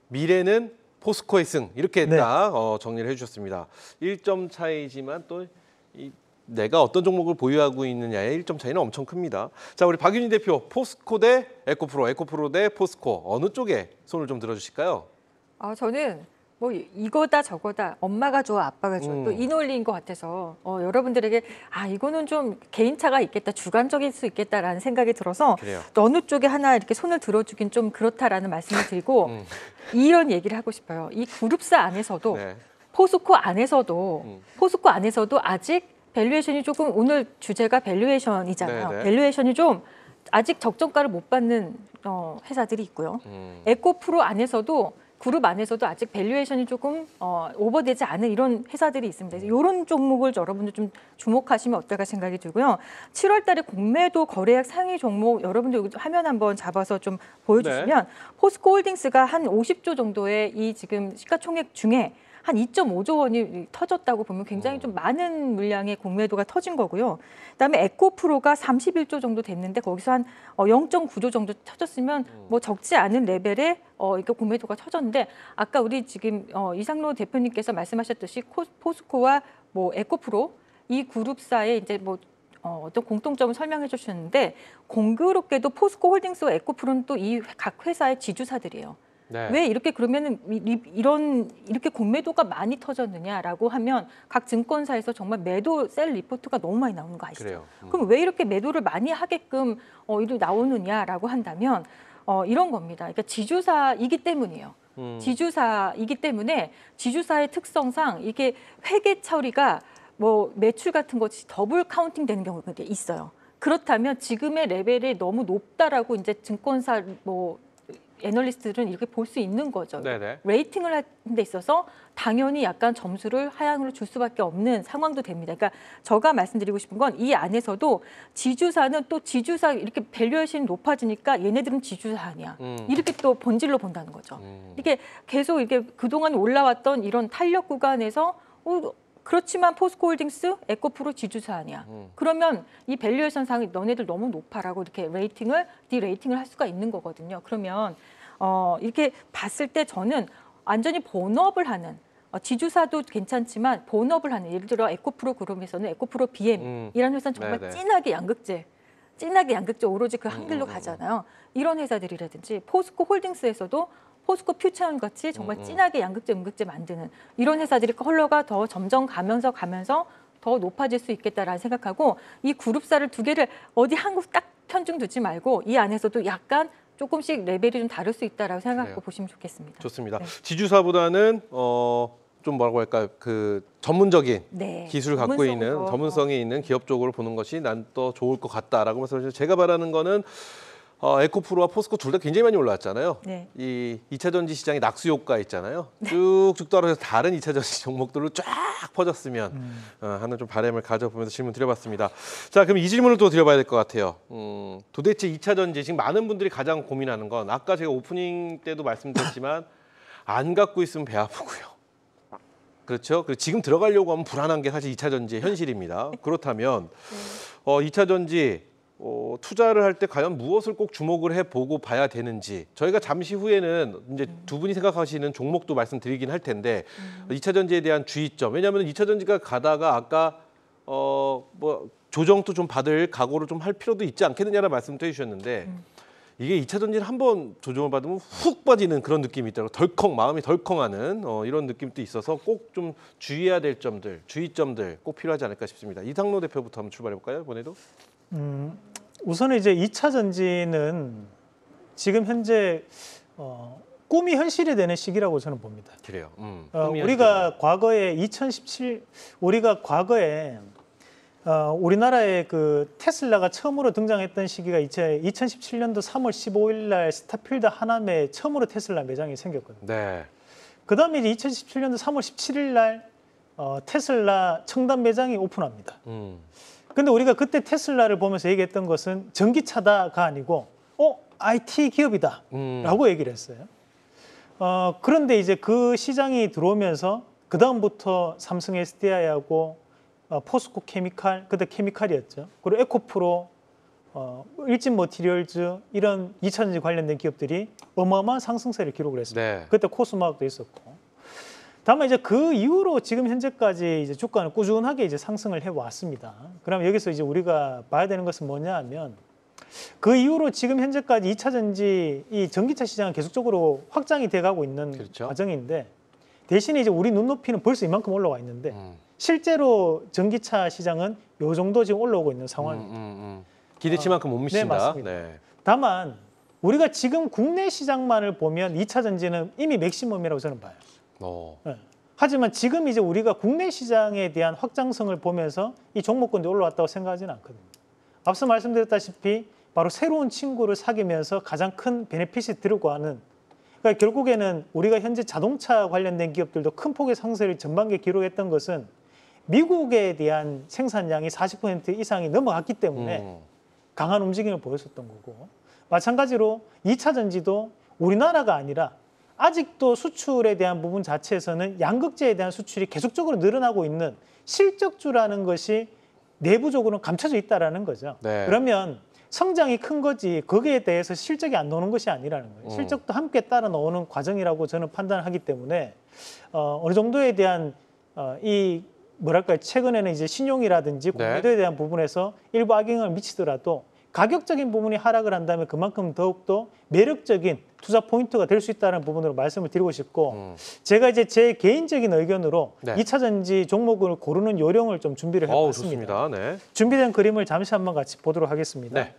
[SPEAKER 1] 미래는 포스코의 승 이렇게 했다 네. 어, 정리를 해주셨습니다. 1점 차이지만 또이 내가 어떤 종목을 보유하고 있느냐의 일점 차이는 엄청 큽니다. 자, 우리 박윤희 대표, 포스코 대 에코프로, 에코프로 대 포스코 어느 쪽에 손을 좀 들어주실까요?
[SPEAKER 2] 아, 저는 뭐 이거다 저거다 엄마가 좋아 아빠가 좋아 음. 또이 논리인 것 같아서 어, 여러분들에게 아 이거는 좀 개인차가 있겠다 주관적일 수 있겠다라는 생각이 들어서 또 어느 쪽에 하나 이렇게 손을 들어주긴 좀 그렇다라는 말씀을 드리고 음. 이런 얘기를 하고 싶어요 이 그룹사 안에서도 네. 포스코 안에서도 음. 포스코 안에서도 아직 밸류에이션이 조금 오늘 주제가 밸류에이션이잖아요. 네네. 밸류에이션이 좀 아직 적정가를 못 받는 어, 회사들이 있고요. 음. 에코프로 안에서도 그룹 안에서도 아직 밸류에이션이 조금 어, 오버되지 않은 이런 회사들이 있습니다. 그래서 이런 종목을 여러분들 좀 주목하시면 어떨까 생각이 들고요. 7월 달에 공매도 거래액 상위 종목 여러분들 화면 한번 잡아서 좀 보여주시면 네. 포스코 홀딩스가 한 50조 정도의 이 지금 시가총액 중에 한 2.5조 원이 터졌다고 보면 굉장히 어. 좀 많은 물량의 공매도가 터진 거고요. 그다음에 에코프로가 31조 정도 됐는데 거기서 한 0.9조 어, 정도 터졌으면 어. 뭐 적지 않은 레벨의 어, 이러니 공매도가 터졌는데 아까 우리 지금 어, 이상로 대표님께서 말씀하셨듯이 코, 포스코와 뭐 에코프로 이 그룹사의 이제 뭐 어, 어떤 공통점을 설명해 주셨는데 공교롭게도 포스코 홀딩스와 에코프로는 또 이 각 회사의 지주사들이에요. 네. 왜 이렇게 그러면은 이런 이렇게 공매도가 많이 터졌느냐라고 하면 각 증권사에서 정말 매도 셀 리포트가 너무 많이 나오는 거 아시죠? 음. 그럼 왜 이렇게 매도를 많이 하게끔 어 이로 나오느냐라고 한다면 어 이런 겁니다. 그러니까 지주사이기 때문이에요. 음. 지주사이기 때문에 지주사의 특성상 이게 회계 처리가 뭐 매출 같은 것이 더블 카운팅 되는 경우가 있어요. 그렇다면 지금의 레벨이 너무 높다라고 이제 증권사 뭐 애널리스트들은 이렇게 볼 수 있는 거죠. 네네. 레이팅을 하는 데 있어서 당연히 약간 점수를 하향으로 줄 수밖에 없는 상황도 됩니다. 그러니까 저가 말씀드리고 싶은 건 이 안에서도 지주사는 또 지주사 이렇게 밸류에이션이 높아지니까 얘네들은 지주사 아니야. 음. 이렇게 또 본질로 본다는 거죠. 음. 이게 계속 이게 그동안 올라왔던 이런 탄력 구간에서 어, 그렇지만 포스코홀딩스 에코프로 지주사 아니야. 음. 그러면 이 밸류에이션 상이 너네들 너무 높아라고 이렇게 레이팅을 디레이팅을 할 수가 있는 거거든요. 그러면 어 이렇게 봤을 때 저는 완전히 본업을 하는 어, 지주사도 괜찮지만 본업을 하는 예를 들어 에코프로 그룹에서는 에코프로 BM이라는 음. 회사는 정말 네네. 진하게 양극재 찐하게 양극재 오로지 그한글로 음, 음, 음, 가잖아요. 이런 회사들이라든지 포스코 홀딩스에서도 포스코 퓨처형 같이 정말 음, 음. 진하게 양극재, 음극재 만드는 이런 회사들이 컬러가 더 점점 가면서 가면서 더 높아질 수 있겠다라는 생각하고 이 그룹사를 두 개를 어디 한국 딱 편중 두지 말고 이 안에서도 약간 조금씩 레벨이 좀 다를 수 있다라고 생각하고 그래요. 네. 보시면 좋겠습니다.
[SPEAKER 1] 좋습니다. 네. 지주사보다는 어. 좀 뭐라고 할까 그 전문적인 네. 기술을 갖고 있는 전문성이 있는 기업 쪽으로 보는 것이 난 또 좋을 것 같다라고 말씀하셨는데 제가 바라는 거는 어, 에코프로와 포스코 둘 다 굉장히 많이 올라왔잖아요. 네. 이 2차 전지 시장의 낙수 효과 있잖아요. 쭉쭉 네. 떨어져서 다른 2차 전지 종목들로 쫙 퍼졌으면 음. 어, 하는 좀 바람을 가져보면서 질문 드려봤습니다. 자, 그럼 이 질문을 또 드려봐야 될 것 같아요. 음, 도대체 2차 전지 지금 많은 분들이 가장 고민하는 건 아까 제가 오프닝 때도 말씀드렸지만 안 갖고 있으면 배 아프고요. 그렇죠. 그리고 지금 들어가려고 하면 불안한 게 사실 2차 전지의 현실입니다. 그렇다면 네. 어, 2차 전지 어, 투자를 할 때 과연 무엇을 꼭 주목을 해보고 봐야 되는지 저희가 잠시 후에는 이제 음. 두 분이 생각하시는 종목도 말씀드리긴 할 텐데 음. 이차 전지에 대한 주의점 왜냐하면 이차 전지가 가다가 아까 어, 뭐 조정도 좀 받을 각오를 좀 할 필요도 있지 않겠느냐라는 말씀도 해주셨는데 음. 이게 이차 전지를 한번 조정을 받으면 훅 빠지는 그런 느낌이 있더라고 덜컹 마음이 덜컹하는 어, 이런 느낌도 있어서 꼭 좀 주의해야 될 점들, 주의점들 꼭 필요하지 않을까 싶습니다. 이상로 대표부터 한번 출발해 볼까요? 이번에도.
[SPEAKER 3] 음, 우선 은 이제 2차 전지는 지금 현재 어, 꿈이 현실이 되는 시기라고 저는 봅니다.
[SPEAKER 1] 그래요. 음, 어,
[SPEAKER 3] 우리가 현실이. 과거에 2017 우리가 과거에 어, 우리나라에그 테슬라가 처음으로 등장했던 시기가 이제 2017년도 3월 15일 날 스타필드 하남에 처음으로 테슬라 매장이 생겼거든요. 네. 그다음에 이제 2017년도 3월 17일 날 어, 테슬라 청담 매장이 오픈합니다. 음. 근데 우리가 그때 테슬라를 보면서 얘기했던 것은 전기차다가 아니고 어 IT 기업이다라고 음. 얘기를 했어요. 어, 그런데 이제 그 시장이 들어오면서 그 다음부터 삼성 SDI하고 어, 포스코 케미칼 그때 케미칼이었죠. 그리고 에코프로 어, 일진 머티리얼즈 이런 2차전지 관련된 기업들이 어마어마한 상승세를 기록을 했습니다. 네. 그때 코스마학도 있었고 다만 이제 그 이후로 지금 현재까지 이제 주가는 꾸준하게 이제 상승을 해 왔습니다. 그럼 여기서 이제 우리가 봐야 되는 것은 뭐냐 하면 그 이후로 지금 현재까지 2차 전지 이 전기차 시장은 계속적으로 확장이 돼 가고 있는 그렇죠. 과정인데 대신에 이제 우리 눈높이는 벌써 이만큼 올라와 있는데 음. 실제로 전기차 시장은 요 정도 지금 올라오고 있는 상황입니다. 음, 음,
[SPEAKER 1] 음. 기대치만큼 못 어, 네, 미친다. 네, 맞습니다. 네.
[SPEAKER 3] 다만 우리가 지금 국내 시장만을 보면 2차 전지는 이미 맥시멈이라고 저는 봐요. 어. 네. 하지만 지금 이제 우리가 국내 시장에 대한 확장성을 보면서 이 종목권이 올라왔다고 생각하지는 않거든요. 앞서 말씀드렸다시피 바로 새로운 친구를 사귀면서 가장 큰 베네핏이 들고가는 그러니까 결국에는 우리가 현재 자동차 관련된 기업들도 큰 폭의 상세를 전반기에 기록했던 것은 미국에 대한 생산량이 40% 이상이 넘어갔기 때문에 음. 강한 움직임을 보였었던 거고 마찬가지로 이차 전지도 우리나라가 아니라 아직도 수출에 대한 부분 자체에서는 양극재에 대한 수출이 계속적으로 늘어나고 있는 실적주라는 것이 내부적으로는 감춰져 있다라는 거죠. 네. 그러면 성장이 큰 거지 거기에 대해서 실적이 안 나오는 것이 아니라는 거예요. 음. 실적도 함께 따라 나오는 과정이라고 저는 판단하기 때문에 어, 어느 정도에 대한 어, 이 뭐랄까요 최근에는 이제 신용이라든지 네. 공매도에 대한 부분에서 일부 악영향을 미치더라도 가격적인 부분이 하락을 한다면 그만큼 더욱더 매력적인 투자 포인트가 될 수 있다는 부분으로 말씀을 드리고 싶고 음. 제가 이제 제 개인적인 의견으로 네. 이차전지 종목을 고르는 요령을 좀 준비를 해봤습니다. 오, 네. 준비된 그림을 잠시 한번 같이 보도록 하겠습니다. 네.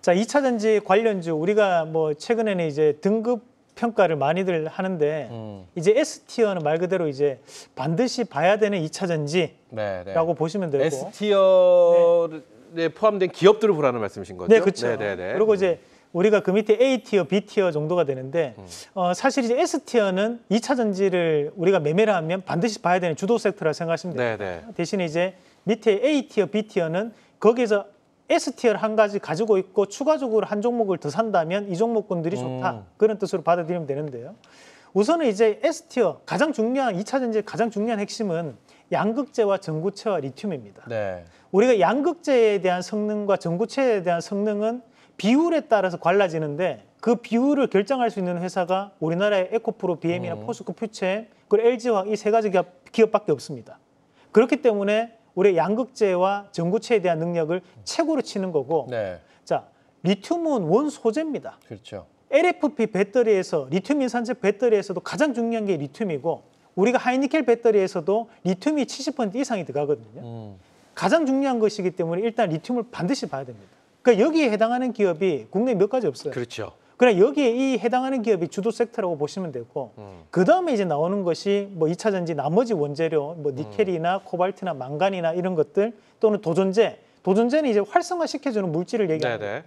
[SPEAKER 3] 자, 이차전지 관련주 우리가 뭐 최근에는 이제 등급 평가를 많이들 하는데 음. 이제 S티어는 말 그대로 이제 반드시 봐야 되는 이차전지라고
[SPEAKER 1] 네, 네. 보시면 되고 S티어 네. 네, 포함된 기업들을 보라는 말씀이신 거죠? 네, 그렇죠. 네네네. 네, 네. 그리고 이제 음. 우리가 그 밑에 A티어, B티어 정도가 되는데 음.
[SPEAKER 3] 어, 사실 이제 S티어는 2차 전지를 우리가 매매를 하면 반드시 봐야 되는 주도 섹터라 생각하시면 네, 됩니다. 네네. 대신에 이제 밑에 A티어, B티어는 거기에서 S티어를 한 가지 가지고 있고 추가적으로 한 종목을 더 산다면 이 종목군들이 좋다. 음. 그런 뜻으로 받아들이면 되는데요. 우선은 이제 S티어 가장 중요한 2차 전지의 가장 중요한 핵심은 양극재와 전구체와 리튬입니다. 네. 우리가 양극재에 대한 성능과 전구체에 대한 성능은 비율에 따라서 갈라지는데 그 비율을 결정할 수 있는 회사가 우리나라의 에코프로, BM이나 음. 어. 포스코 퓨처, 그리고 LG화학 이세 가지 기업, 밖에 없습니다. 그렇기 때문에 우리 양극재와 전구체에 대한 능력을 최고로 치는 거고 네. 자 리튬은 원 소재입니다. 그렇죠. LFP 배터리에서 리튬 인산제 배터리에서도 가장 중요한 게 리튬이고 우리가 하이니켈 배터리에서도 리튬이 70% 이상이 들어가거든요. 음. 가장 중요한 것이기 때문에 일단 리튬을 반드시 봐야 됩니다. 그러니까 여기에 해당하는 기업이 국내 몇 가지 없어요. 그렇죠. 그러나 여기에 이 해당하는 기업이 주도 섹터라고 보시면 되고 음. 그다음에 이제 나오는 것이 뭐이차 전지 나머지 원재료 뭐 음. 니켈이나 음. 코발트나 망간이나 이런 것들 또는 도전제도전제는 이제 활성화 시켜주는 물질을 얘기합니다. 네네.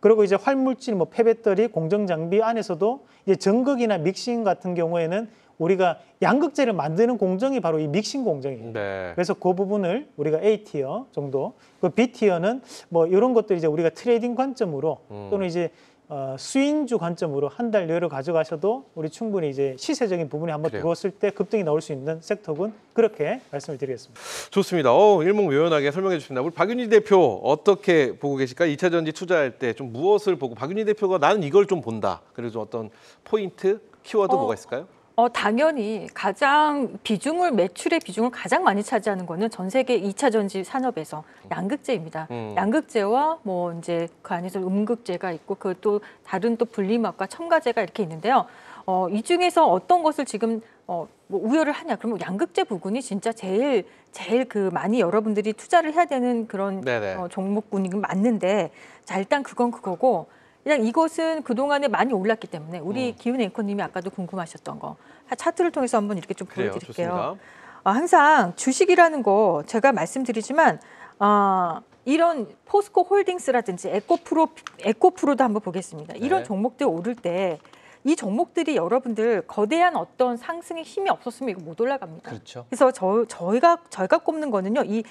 [SPEAKER 3] 그리고 이제 활물질 뭐 폐배터리 공정 장비 안에서도 이제 전극이나 믹싱 같은 경우에는 우리가 양극재를 만드는 공정이 바로 이 믹싱 공정이에요. 네. 그래서 그 부분을 우리가 A티어 정도, 그 B티어는 뭐 이런 것들 이제 우리가 트레이딩 관점으로 음. 또는 이제 어, 수인주 관점으로 한달 여유를 가져가셔도 우리 충분히 이제 시세적인 부분이 한번 그래요. 들어왔을 때 급등이 나올 수 있는 섹터군 그렇게 말씀을 드리겠습니다.
[SPEAKER 1] 좋습니다. 어, 일목요연하게 설명해 주신다. 우리 박윤희 대표 어떻게 보고 계실까? 2차 전지 투자할 때 좀 무엇을 보고 박윤희 대표가 나는 이걸 좀 본다. 그래서 어떤 포인트 키워드 어, 뭐가 있을까요?
[SPEAKER 2] 어, 당연히 가장 비중을 매출의 비중을 가장 많이 차지하는 거는 전 세계 2차 전지 산업에서 음. 양극재입니다. 음. 양극재와 뭐 이제 그 안에서 음극재가 있고 그 또 다른 또 분리막과 첨가재가 이렇게 있는데요. 어, 이 중에서 어떤 것을 지금 어, 뭐 우열을 하냐 그러면 양극재 부분이 진짜 제일 제일 그 많이 여러분들이 투자를 해야 되는 그런 어, 종목군이 맞는데 자 일단 그건 그거고 그냥 이것은 그동안에 많이 올랐기 때문에 우리 음. 기훈 앵커님이 아까도 궁금하셨던 거 차트를 통해서 한번 이렇게 좀 그래요, 보여드릴게요. 어, 항상 주식이라는 거 제가 말씀드리지만 어, 이런 포스코 홀딩스라든지 에코프로 에코프로도 한번 보겠습니다. 네. 이런 네. 종목들 오를 때 이 종목들이 여러분들 거대한 어떤 상승의 힘이 없었으면 이거 못 올라갑니다. 그렇죠. 그래서 저, 저희가 저희가 꼽는 거는요. 이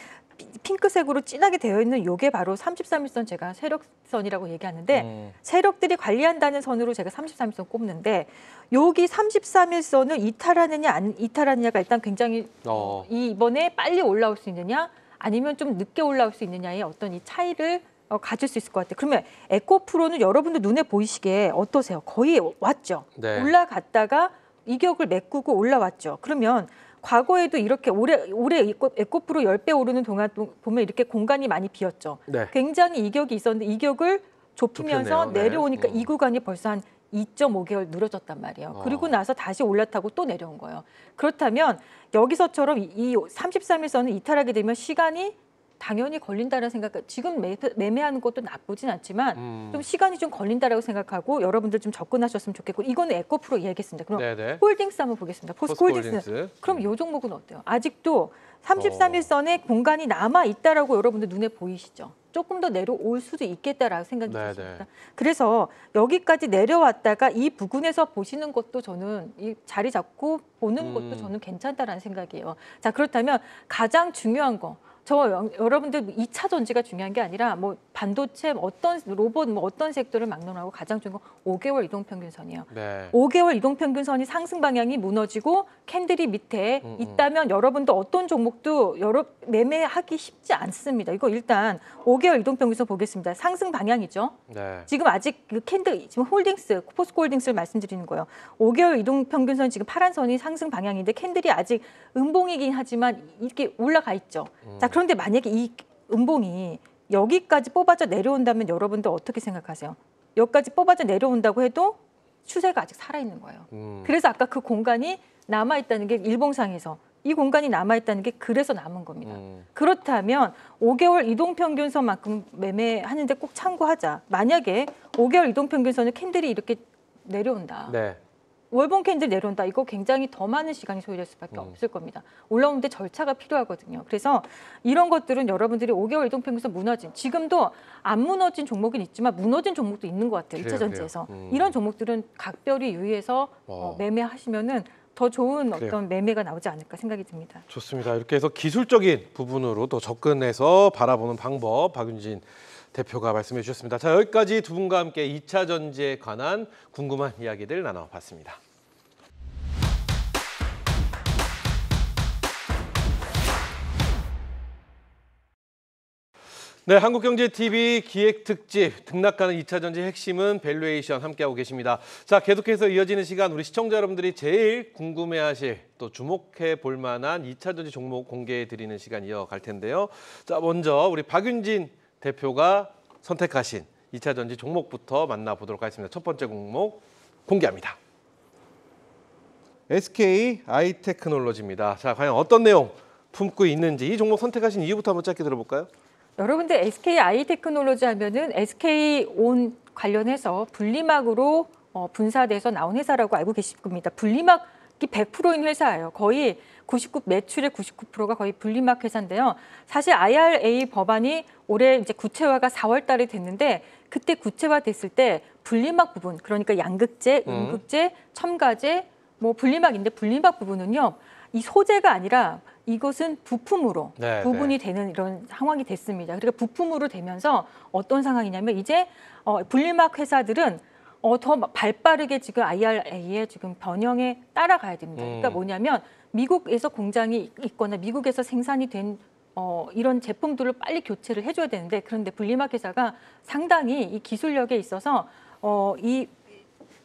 [SPEAKER 2] 핑크색으로 진하게 되어 있는 요게 바로 33일선 제가 세력선이라고 얘기하는데 음. 세력들이 관리한다는 선으로 제가 33일선 꼽는데 여기 33일선을 이탈하느냐 안 이탈하느냐가 일단 굉장히 어. 이번에 빨리 올라올 수 있느냐 아니면 좀 늦게 올라올 수 있느냐의 어떤 이 차이를 어, 가질 수 있을 것 같아요. 그러면 에코프로는 여러분들 눈에 보이시게 어떠세요? 거의 왔죠. 네. 올라갔다가 이격을 메꾸고 올라왔죠. 그러면 과거에도 이렇게 올해 올해 에코프로 10배 오르는 동안 보면 이렇게 공간이 많이 비었죠. 네. 굉장히 이격이 있었는데 이격을 좁히면서 좁혔네요. 네. 내려오니까 네. 이 구간이 벌써 한 2.5개월 늘어졌단 말이에요. 어. 그리고 나서 다시 올라타고 또 내려온 거예요. 그렇다면 여기서처럼 이 33일선을 이탈하게 되면 시간이 당연히 걸린다라는 생각, 지금 매, 매매하는 것도 나쁘진 않지만 음. 좀 시간이 좀 걸린다라고 생각하고 여러분들 좀 접근하셨으면 좋겠고 이거는 에코프로 이야기했습니다 그럼 네네. 네. 홀딩스 한번 보겠습니다. 포스 홀딩스. 그럼 음. 요 종목은 어때요? 아직도 33일선에 어. 공간이 남아 있다라고 여러분들 눈에 보이시죠? 조금 더 내려올 수도 있겠다라고 생각이 네네. 니다 네. 그래서 여기까지 내려왔다가 이 부근에서 보시는 것도 저는 이 자리 잡고 보는 음. 것도 저는 괜찮다라는 생각이에요. 자 그렇다면 가장 중요한 거저 여러분들 2차 뭐 전지가 중요한 게 아니라 뭐 반도체 뭐 어떤 로봇 뭐 어떤 섹터를 막론하고 가장 중요한 건 5개월 이동 평균선이에요. 네. 5개월 이동 평균선이 상승 방향이 무너지고 캔들이 밑에 음, 음, 있다면 여러분도 어떤 종목도 여러 매매하기 쉽지 않습니다. 이거 일단 5개월 이동 평균선 보겠습니다. 상승 방향이죠. 네. 지금 아직 그 캔들 지금 홀딩스 포스코 홀딩스를 말씀드리는 거예요. 5개월 이동 평균선 지금 파란 선이 상승 방향인데 캔들이 아직 음봉이긴 하지만 이렇게 올라가 있죠. 음. 자 그런데 만약에 이 음봉이 여기까지 뽑아져 내려온다면 여러분들 어떻게 생각하세요? 여기까지 뽑아져 내려온다고 해도 추세가 아직 살아있는 거예요. 음. 그래서 아까 그 공간이 남아있다는 게 일봉상에서 이 공간이 남아있다는 게 그래서 남은 겁니다. 음. 그렇다면 5개월 이동평균선만큼 매매하는데 꼭 참고하자. 만약에 5개월 이동평균선을 캔들이 이렇게 내려온다. 네. 월봉 캔들 내려온다. 이거 굉장히 더 많은 시간이 소요될 수밖에 음. 없을 겁니다. 올라오는데 절차가 필요하거든요. 그래서 이런 것들은 여러분들이 5개월 이동평균선 무너진 지금도 안 무너진 종목은 있지만 무너진 종목도 있는 것 같아요. 그래요, 2차 전지에서. 음. 이런 종목들은 각별히 유의해서 어, 매매하시면은 더 좋은 어떤 그래요. 매매가 나오지 않을까 생각이 듭니다.
[SPEAKER 1] 좋습니다. 이렇게 해서 기술적인 부분으로 또 접근해서 바라보는 방법 박윤진 대표가 말씀해 주셨습니다. 자, 여기까지 두 분과 함께 2차 전지에 관한 궁금한 이야기들 나눠봤습니다. 네, 한국경제TV 기획특집 등락하는 2차 전지 핵심은 밸류에이션 함께하고 계십니다. 자, 계속해서 이어지는 시간 우리 시청자 여러분들이 제일 궁금해하실 또 주목해 볼 만한 2차 전지 종목 공개해 드리는 시간 이어갈 텐데요. 자, 먼저 우리 박윤진 대표가 선택하신 2차 전지 종목부터 만나보도록 하겠습니다. 첫 번째 종목 공개합니다. SK 아이테크놀로지입니다. 자, 과연 어떤 내용 품고 있는지 이 종목 선택하신 이유부터 한번 짧게 들어볼까요?
[SPEAKER 2] 여러분들 SK 아이테크놀로지 하면은 SK 온 관련해서 분리막으로 어, 분사돼서 나온 회사라고 알고 계실 겁니다. 분리막이 100%인 회사예요. 거의 99 매출의 99%가 거의 분리막 회사인데요. 사실 IRA 법안이 올해 이제 구체화가 4월 달에 됐는데 그때 구체화됐을 때 분리막 부분 그러니까 양극재, 음. 음극재, 첨가제 뭐 분리막인데 분리막 부분은요. 이 소재가 아니라 이것은 부품으로 네, 네. 구분이 네. 되는 이런 상황이 됐습니다. 그러니까 부품으로 되면서 어떤 상황이냐면 이제 어, 분리막 회사들은 어, 더 발빠르게 지금 IRA의 지금 변형에 따라가야 됩니다. 그러니까 음. 뭐냐면 미국에서 공장이 있거나 미국에서 생산이 된 어, 이런 제품들을 빨리 교체를 해줘야 되는데 그런데 분리막 회사가 상당히 이 기술력에 있어서 어, 이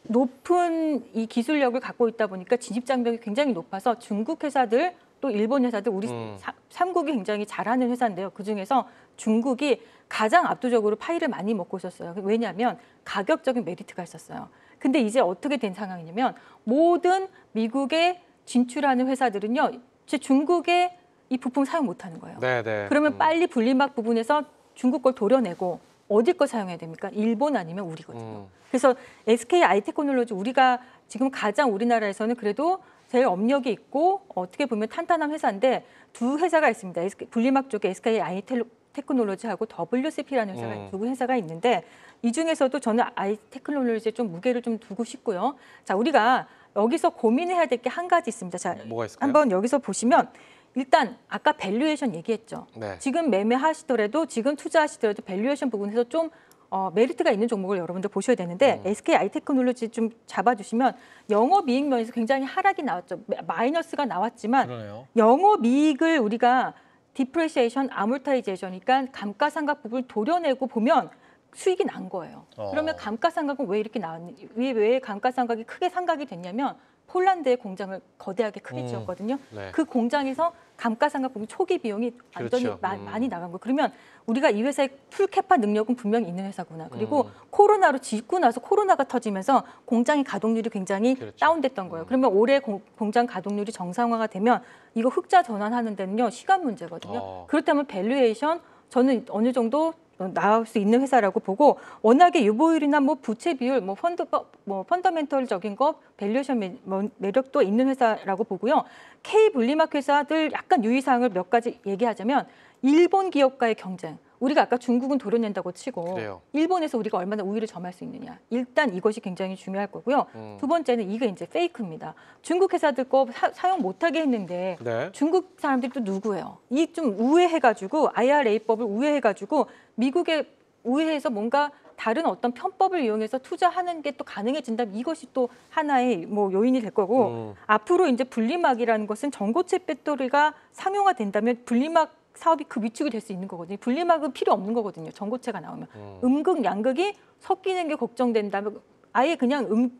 [SPEAKER 2] 높은 이 기술력을 갖고 있다 보니까 진입 장벽이 굉장히 높아서 중국 회사들 또 일본 회사들 우리 음. 삼국이 굉장히 잘하는 회사인데요. 그중에서 중국이 가장 압도적으로 파이를 많이 먹고 있었어요. 왜냐하면 가격적인 메리트가 있었어요. 근데 이제 어떻게 된 상황이냐면 모든 미국의 진출하는 회사들은요, 제 중국에 이 부품 사용 못하는 거예요.
[SPEAKER 1] 네네. 네. 그러면 음. 빨리
[SPEAKER 2] 분리막 부분에서 중국 걸 도려내고 어디 거 사용해야 됩니까? 일본 아니면 우리거든요. 음. 그래서 SK 아이테크놀로지 우리가 지금 가장 우리나라에서는 그래도 제일 업력이 있고 어떻게 보면 탄탄한 회사인데 두 회사가 있습니다. SK, 분리막 쪽에 SK 아이테크놀로지하고 WCP라는 회사가 음. 두 회사가 있는데 이 중에서도 저는 아이테크놀로지에 좀 무게를 좀 두고 싶고요. 자 우리가 여기서 고민해야 될 게 한 가지 있습니다. 자, 네. 한번 여기서 보시면 일단 아까 밸류에이션 얘기했죠. 네. 지금 매매하시더라도 지금 투자하시더라도 밸류에이션 부분에서 좀 어, 메리트가 있는 종목을 여러분들 보셔야 되는데 음. SK 아이테크놀로지 좀 잡아주시면 영업이익 면에서 굉장히 하락이 나왔죠. 마이너스가 나왔지만 영업이익을 우리가 디프레시에이션, 아몰타이제이션, 그러니까 감가상각 부분을 도려내고 보면 수익이 난 거예요. 어. 그러면 감가상각은 왜 이렇게 나왔는지 왜, 왜 감가상각이 크게 상각이 됐냐면 폴란드의 공장을 거대하게 크게 음, 지었거든요. 네. 그 공장에서 감가상각 부분 초기 비용이 완전히 그렇죠. 마, 음. 많이 나간 거. 예요 그러면 우리가 이 회사의 풀캐파 능력은 분명히 있는 회사구나. 그리고 음. 코로나로 짓고 나서 코로나가 터지면서 공장의 가동률이 굉장히 그렇죠. 다운됐던 거예요. 음. 그러면 올해 공, 장 가동률이 정상화가 되면 이거 흑자 전환하는 데는요 시간 문제거든요. 어. 그렇다면 밸류에이션 저는 어느 정도 어, 나올 수 있는 회사라고 보고 워낙에 유보율이나 뭐 부채 비율, 뭐 펀드 어, 뭐 펀더멘털적인 거 밸류션 뭐 매력도 있는 회사라고 보고요. K 블리막 회사들 약간 유의사항을 몇 가지 얘기하자면 일본 기업과의 경쟁. 우리가 아까 중국은 도려낸다고 치고 그래요. 일본에서 우리가 얼마나 우위를 점할 수 있느냐. 일단 이것이 굉장히 중요할 거고요. 음. 두 번째는 이게 이제 페이크입니다. 중국 회사들 거 사, 용 못하게 했는데 네. 중국 사람들이 또 누구예요? 이 좀 우회해가지고 IRA법을 우회해가지고 미국에 우회해서 뭔가 다른 어떤 편법을 이용해서 투자하는 게 또 가능해진다면 이것이 또 하나의 뭐 요인이 될 거고 음. 앞으로 이제 분리막이라는 것은 전고체 배터리가 상용화된다면 분리막 사업이 그 위축이 될 수 있는 거거든요. 분리막은 필요 없는 거거든요. 전고체가 나오면 음. 극 양극이 섞이는 게 걱정된다면 아예 그냥 음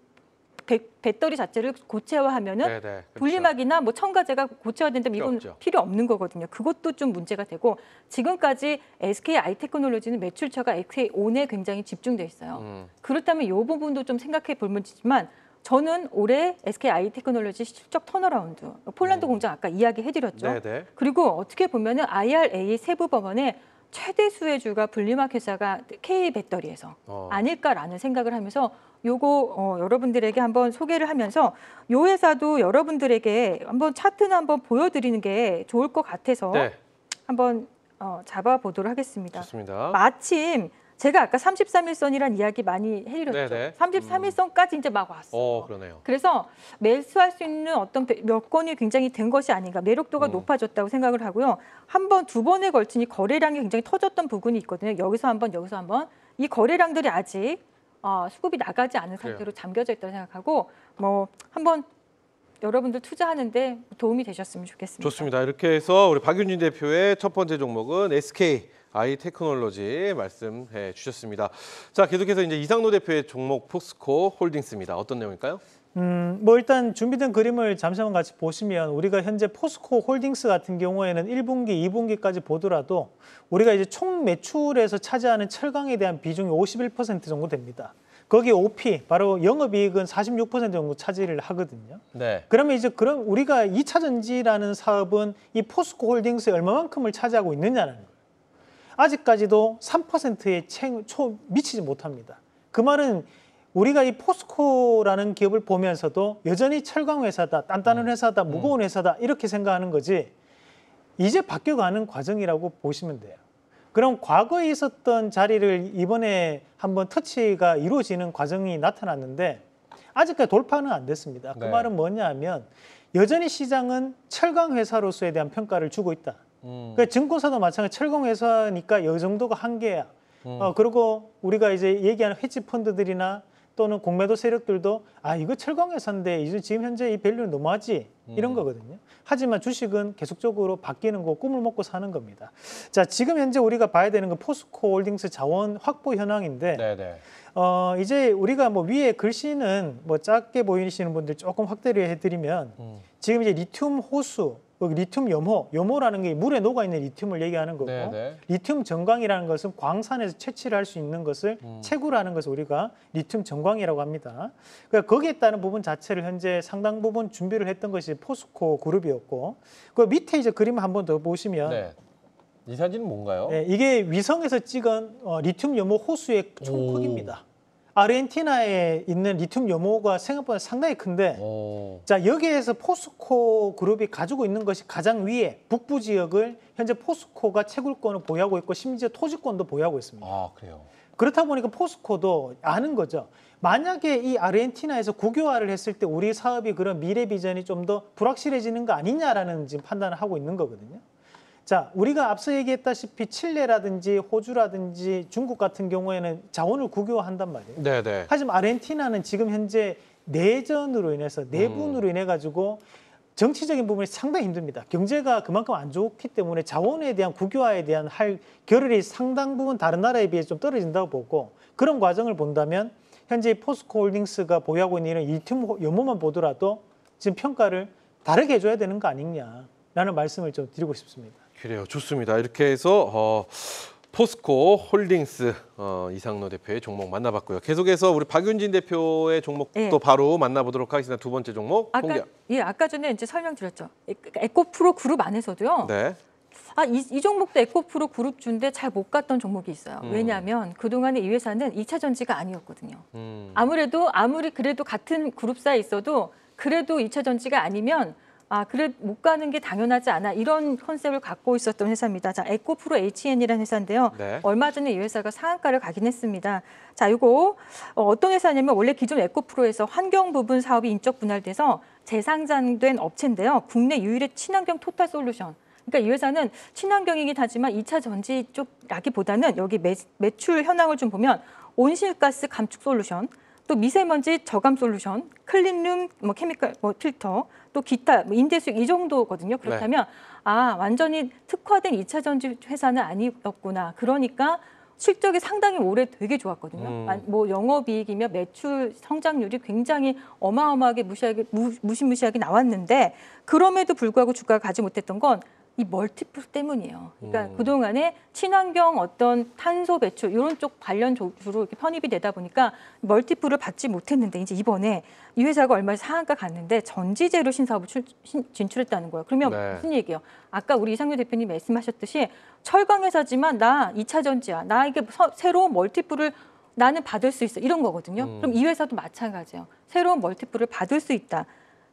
[SPEAKER 2] 배, 배 터리 자체를 고체화하면은 네네, 분리막이나 네, 그렇죠. 뭐 첨가제가 고체화된다면 이건 없죠. 필요 없는 거거든요. 그것도 좀 문제가 되고 지금까지 SK 아이테크놀로지는 매출처가 SK 온에 굉장히 집중돼 있어요. 음. 그렇다면 이 부분도 좀 생각해 볼 문제지만 저는 올해 SK 아이 테크놀로지 실적 터어라운드 폴란드 음. 공장 아까 이야기해드렸죠. 네네. 그리고 어떻게 보면 은 IRA 세부 법원에 최대 수혜주가 분리막 회사가 K 배터리에서 어. 아닐까라는 생각을 하면서 요거 어, 여러분들에게 한번 소개를 하면서 요 회사도 여러분들에게 한번 차트는 한번 보여드리는 게 좋을 것 같아서 네. 한번 어, 잡아보도록 하겠습니다. 좋습니다. 마침 제가 아까 33일선이란 이야기 많이 해드렸죠. 네 33일선까지 음. 이제 막 왔어요.
[SPEAKER 1] 어, 그러네요.
[SPEAKER 2] 그래서 매수할 수 있는 어떤 몇건이 굉장히 된 것이 아닌가, 매력도가 음. 높아졌다고 생각을 하고요. 한 번, 두 번에 걸친니 거래량이 굉장히 터졌던 부분이 있거든요. 여기서 한 번, 여기서 한 번. 이 거래량들이 아직 어, 수급이 나가지 않은 상태로 그래요. 잠겨져 있다고 생각하고 뭐 한 번 여러분들 투자하는데 도움이 되셨으면 좋겠습니다.
[SPEAKER 1] 좋습니다. 이렇게 해서 우리 박윤진 대표의 첫 번째 종목은 SK 아이 테크놀로지 말씀해 주셨습니다. 자, 계속해서 이제 이상노 대표의 종목 포스코 홀딩스입니다. 어떤 내용일까요?
[SPEAKER 3] 음, 뭐 일단 준비된 그림을 잠시만 같이 보시면 우리가 현재 포스코 홀딩스 같은 경우에는 1분기, 2분기까지 보더라도 우리가 이제 총 매출에서 차지하는 철강에 대한 비중이 51% 정도 됩니다. 거기 OP 바로 영업이익은 46% 정도 차지를 하거든요. 네. 그러면 이제 그럼 우리가 2차전지라는 사업은 이 포스코 홀딩스에 얼마만큼을 차지하고 있느냐는 아직까지도 3%에 채, 초, 미치지 못합니다. 그 말은 우리가 이 포스코라는 기업을 보면서도 여전히 철강 회사다, 단단한 음. 회사다, 무거운 음. 회사다 이렇게 생각하는 거지 이제 바뀌어가는 과정이라고 보시면 돼요. 그럼 과거에 있었던 자리를 이번에 한번 터치가 이루어지는 과정이 나타났는데 아직까지 돌파는 안 됐습니다. 그 네. 말은 뭐냐 하면 여전히 시장은 철강 회사로서에 대한 평가를 주고 있다. 음. 그 증권사도 마찬가지 철공회사니까 이 정도가 한계야. 음. 어, 그리고 우리가 이제 얘기하는 회치 펀드들이나 또는 공매도 세력들도 아 이거 철강회사인데 이제 지금 현재 이 밸류는 너무하지 이런 음. 거거든요. 하지만 주식은 계속적으로 바뀌는 거 꿈을 먹고 사는 겁니다. 자 지금 현재 우리가 봐야 되는 건 포스코 홀딩스 자원 확보 현황인데 네네. 어 이제 우리가 뭐 위에 글씨는 뭐 작게 보이시는 분들 조금 확대를 해드리면 음. 지금 이제 리튬 호수 리튬 염호, 염호라는 게 물에 녹아 있는 리튬을 얘기하는 거고 네네. 네. 리튬 정광이라는 것은 광산에서 채취를 할 수 있는 것을 음. 채굴하는 것을 우리가 리튬 정광이라고 합니다. 그러니까 거기에 따른 부분 자체를 현재 상당 부분 준비를 했던 것이 포스코 그룹이었고 그 밑에 이제 그림 을 한 번 더 보시면 네.
[SPEAKER 1] 이 사진은 뭔가요?
[SPEAKER 3] 네, 이게 위성에서 찍은 어, 리튬 염호 호수의 총 크기입니다. 아르헨티나에 있는 리튬 염호가 생각보다 상당히 큰데 오. 자 여기에서 포스코 그룹이 가지고 있는 것이 가장 위에 북부 지역을 현재 포스코가 채굴권을 보유하고 있고 심지어 토지권도 보유하고 있습니다. 아 그래요. 그렇다 보니까 포스코도 아는 거죠. 만약에 이 아르헨티나에서 국유화를 했을 때 우리 사업이 그런 미래 비전이 좀 더 불확실해지는 거 아니냐라는 지금 판단을 하고 있는 거거든요. 자, 우리가 앞서 얘기했다시피 칠레라든지 호주라든지 중국 같은 경우에는 자원을 국유화한단 말이에요. 네네. 네. 하지만 아르헨티나는 지금 현재 내전으로 인해서 내분으로 음. 인해 가지고 정치적인 부분이 상당히 힘듭니다. 경제가 그만큼 안 좋기 때문에 자원에 대한 국유화에 대한 할 결율이 상당 부분 다른 나라에 비해 좀 떨어진다고 보고 그런 과정을 본다면 현재 포스코 홀딩스가 보유하고 있는 이런 리튬 연모만 보더라도 지금 평가를 다르게 해줘야 되는 거 아니냐라는 말씀을 좀 드리고 싶습니다.
[SPEAKER 1] 그래요. 좋습니다. 이렇게 해서 어, 포스코 홀딩스 어, 이상노 대표의 종목 만나봤고요. 계속해서 우리 박윤진 대표의 종목도 예. 바로 만나보도록 하겠습니다. 두 번째 종목 아까, 공개.
[SPEAKER 2] 예, 아까 전에 이제 설명드렸죠. 에코프로 그룹 안에서도요. 네. 아, 이, 이 종목도 에코프로 그룹주인데 잘 못 갔던 종목이 있어요. 음. 왜냐하면 그동안에 이 회사는 이차 전지가 아니었거든요. 음. 아무래도 아무리 그래도 같은 그룹사에 있어도 그래도 이차 전지가 아니면 아, 그래 못 가는 게 당연하지 않아 이런 컨셉을 갖고 있었던 회사입니다. 자, 에코프로 HN이라는 회사인데요. 네. 얼마 전에 이 회사가 상한가를 가긴 했습니다. 자, 이거 어, 어떤 회사냐면 원래 기존 에코프로에서 환경 부분 사업이 인적 분할돼서 재상장된 업체인데요. 국내 유일의 친환경 토탈 솔루션. 그러니까 이 회사는 친환경이긴 하지만 2차 전지 쪽라기보다는 여기 매, 매출 현황을 좀 보면 온실가스 감축 솔루션, 또 미세먼지 저감 솔루션, 클린룸 뭐 케미컬 뭐 필터, 또 기타, 뭐 임대 수익 이 정도거든요. 네. 그렇다면 네. 아, 완전히 특화된 2차 전지 회사는 아니었구나. 그러니까 실적이 상당히 올해 되게 좋았거든요. 음. 뭐 영업이익이며 매출 성장률이 굉장히 어마어마하게 무시하게 무시무시하게 나왔는데 그럼에도 불구하고 주가가 가지 못했던 건이 멀티플 때문이에요. 그러니까 음. 그동안에 친환경 어떤 탄소 배출 이런 쪽 관련 조 주로 이렇게 편입이 되다 보니까 멀티플을 받지 못했는데 이제 이번에 이 회사가 얼마 상한가 갔는데 전지 재료 신사업을 출, 신, 진출했다는 거예요. 그러면 네. 무슨 얘기예요? 아까 우리 이상규 대표님 말씀하셨듯이 철강 회사지만 나이차 전지야. 나 이게 서, 새로운 멀티플을 나는 받을 수 있어. 이런 거거든요. 음. 그럼 이 회사도 마찬가지예요. 새로운 멀티플을 받을 수 있다.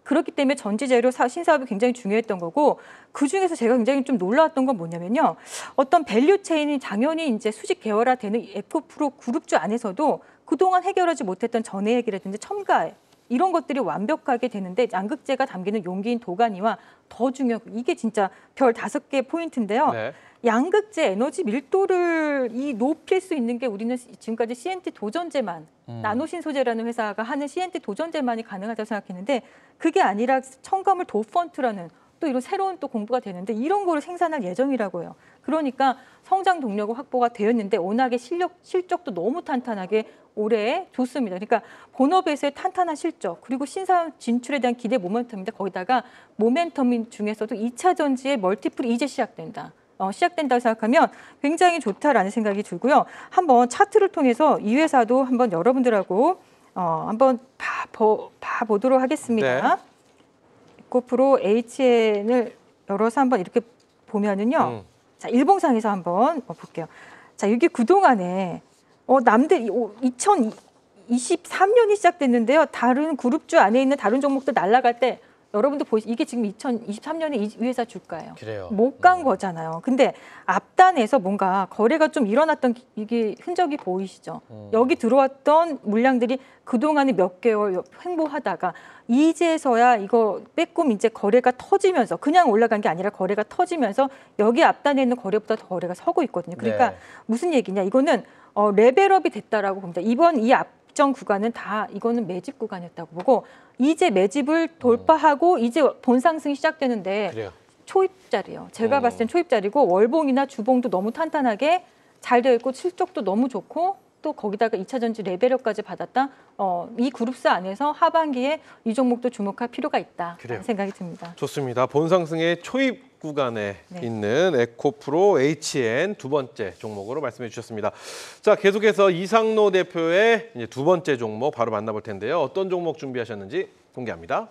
[SPEAKER 2] 그렇기 때문에 전지재료 신사업이 굉장히 중요했던 거고 그중에서 제가 굉장히 좀 놀라웠던 건 뭐냐면요. 어떤 밸류체인이 당연히 이제 수직 개월화되는 에코프로 그룹주 안에서도 그동안 해결하지 못했던 전해 얘기라든지 첨가 이런 것들이 완벽하게 되는데 양극재가 담기는 용기인 도가니와 더중요 이게 진짜 별 다섯 개 포인트인데요. 네. 양극재 에너지 밀도를 이 높일 수 있는 게 우리는 지금까지 CNT 도전제만 음. 나노신 소재라는 회사가 하는 CNT 도전제만이 가능하다고 생각했는데 그게 아니라 첨감을 도펀트라는 또 이런 새로운 또 공부가 되는데 이런 거를 생산할 예정이라고요. 그러니까 성장 동력이 확보가 되었는데 워낙에 실력, 실적도 너무 탄탄하게 올해 좋습니다. 그러니까 본업에서의 탄탄한 실적 그리고 신사 진출에 대한 기대 모멘텀인데 거기다가 모멘텀 중에서도 2차 전지의 멀티플이 이제 시작된다. 어, 시작된다고 생각하면 굉장히 좋다라는 생각이 들고요. 한번 차트를 통해서 이 회사도 한번 여러분들하고 어, 한번 봐, 보, 보도록 하겠습니다. 네. 고프로 HN을 열어서 한번 이렇게 보면은요. 음. 자, 일봉상에서 한번 볼게요. 자, 이게 그동안에 어, 남들 2023년이 시작됐는데요. 다른 그룹주 안에 있는 다른 종목들 날라갈 때 여러분도 보이 이게 지금 2023년에 이, 회사 주가예요. 그래요. 못간 음. 거잖아요. 근데 앞단에서 뭔가 거래가 좀 일어났던 이게 흔적이 보이시죠? 음. 여기 들어왔던 물량들이 그동안에 몇 개월 횡보하다가 이제서야 이거 빼꼼 이제 거래가 터지면서 그냥 올라간 게 아니라 거래가 터지면서 여기 앞단에 있는 거래보다 더 거래가 서고 있거든요. 그러니까 네. 무슨 얘기냐? 이거는 어, 레벨업이 됐다라고 봅니다. 이번 이앞 특정 구간은 다 이거는 매집 구간이었다고 보고 이제 매집을 어. 돌파하고 이제 본상승이 시작되는데 그래요. 초입자리요. 제가 음. 봤을 땐 초입자리고 월봉이나 주봉도 너무 탄탄하게 잘 되어 있고 실적도 너무 좋고 또 거기다가 2차 전지 레벨업까지 받았다. 어, 이 그룹사 안에서 하반기에 이 종목도 주목할 필요가 있다. 그 생각이 듭니다.
[SPEAKER 1] 좋습니다. 본상승의 초입 구간에 네. 있는 에코프로 HN 두 번째 종목으로 말씀해 주셨습니다. 자, 계속해서 이상노 대표의 두 번째 종목 바로 만나볼 텐데요. 어떤 종목 준비하셨는지 공개합니다.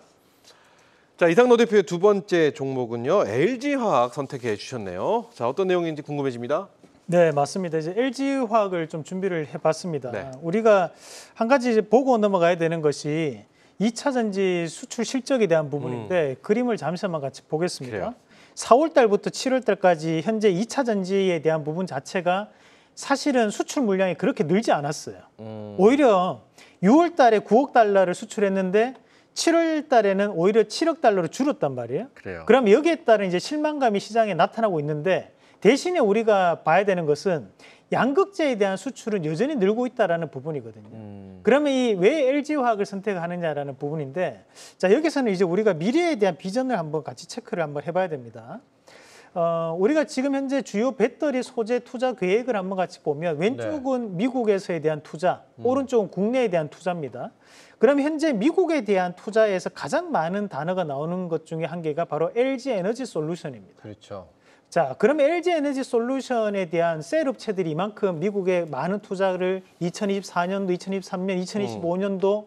[SPEAKER 1] 자, 이상노 대표의 두 번째 종목은요. LG화학 선택해 주셨네요. 자, 어떤 내용인지 궁금해집니다. 네,
[SPEAKER 3] 맞습니다. 이제 LG 화학을 좀 준비를 해봤습니다. 네. 우리가 한 가지 보고 넘어가야 되는 것이 이차 전지 수출 실적에 대한 부분인데 음. 그림을 잠시만 같이 보겠습니다. 그래요. 4월 달부터 7월 달까지 현재 2차 전지에 대한 부분 자체가 사실은 수출 물량이 그렇게 늘지 않았어요. 음. 오히려 6월 달에 9억 달러를 수출했는데 7월 달에는 오히려 7억 달러로 줄었단 말이에요. 그래요. 그럼 여기에 따른 이제 실망감이 시장에 나타나고 있는데 대신에 우리가 봐야 되는 것은 양극재에 대한 수출은 여전히 늘고 있다라는 부분이거든요. 음. 그러면 이 왜 LG 화학을 선택하느냐라는 부분인데 자 여기서는 이제 우리가 미래에 대한 비전을 한번 같이 체크를 한번 해봐야 됩니다. 어, 우리가 지금 현재 주요 배터리 소재 투자 계획을 한번 같이 보면 왼쪽은 네. 미국에서에 대한 투자, 음. 오른쪽은 국내에 대한 투자입니다. 그럼 현재 미국에 대한 투자에서 가장 많은 단어가 나오는 것 중에 한 개가 바로 LG 에너지 솔루션입니다. 그렇죠. 자, 그럼 LG 에너지 솔루션에 대한 셀 업체들이 이만큼 미국에 많은 투자를 2024년도, 2023년, 2025년도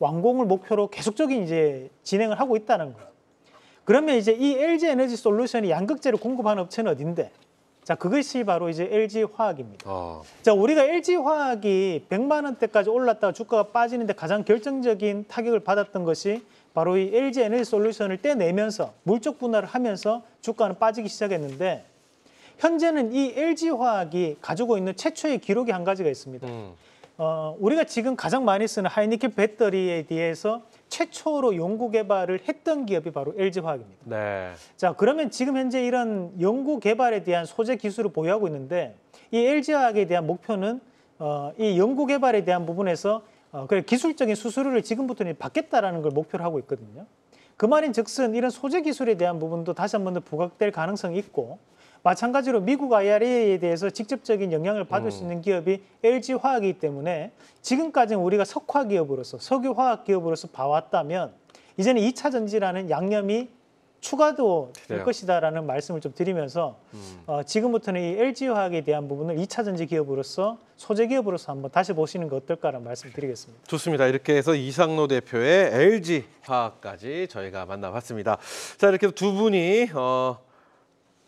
[SPEAKER 3] 완공을 목표로 계속적인 이제 진행을 하고 있다는 거예요. 그러면 이제 이 LG 에너지 솔루션이 양극재를 공급하는 업체는 어딘데? 자, 그것이 바로 이제 LG 화학입니다. 아. 자, 우리가 LG 화학이 100만 원대까지 올랐다가 주가가 빠지는데 가장 결정적인 타격을 받았던 것이 바로 이 LG 에너지 솔루션을 떼내면서 물적 분할을 하면서 주가는 빠지기 시작했는데 현재는 이 LG화학이 가지고 있는 최초의 기록이 한 가지가 있습니다. 음. 어, 우리가 지금 가장 많이 쓰는 하이니켈 배터리에 대해서 최초로 연구 개발을 했던 기업이 바로 LG화학입니다. 네. 자, 그러면 지금 현재 이런 연구 개발에 대한 소재 기술을 보유하고 있는데 이 LG화학에 대한 목표는 어, 이 연구 개발에 대한 부분에서 어, 그래 기술적인 수수료를 지금부터는 받겠다라는 걸 목표로 하고 있거든요. 그 말인 즉슨 이런 소재 기술에 대한 부분도 다시 한 번 더 부각될 가능성이 있고 마찬가지로 미국 IRA에 대해서 직접적인 영향을 받을 음. 수 있는 기업이 LG 화학이기 때문에 지금까지는 우리가 석화 기업으로서 석유 화학 기업으로서 봐왔다면 이제는 2차 전지라는 양념이 추가도 될 것이다라는 말씀을 좀 드리면서 음. 어, 지금부터는 이 LG 화학에 대한 부분을 2차 전지 기업으로서 소재 기업으로서 한번 다시 보시는 게 어떨까라는 말씀드리겠습니다.
[SPEAKER 1] 을 좋습니다. 이렇게 해서 이상노 대표의 LG 화학까지 저희가 만나봤습니다. 자 이렇게 두 분이 어,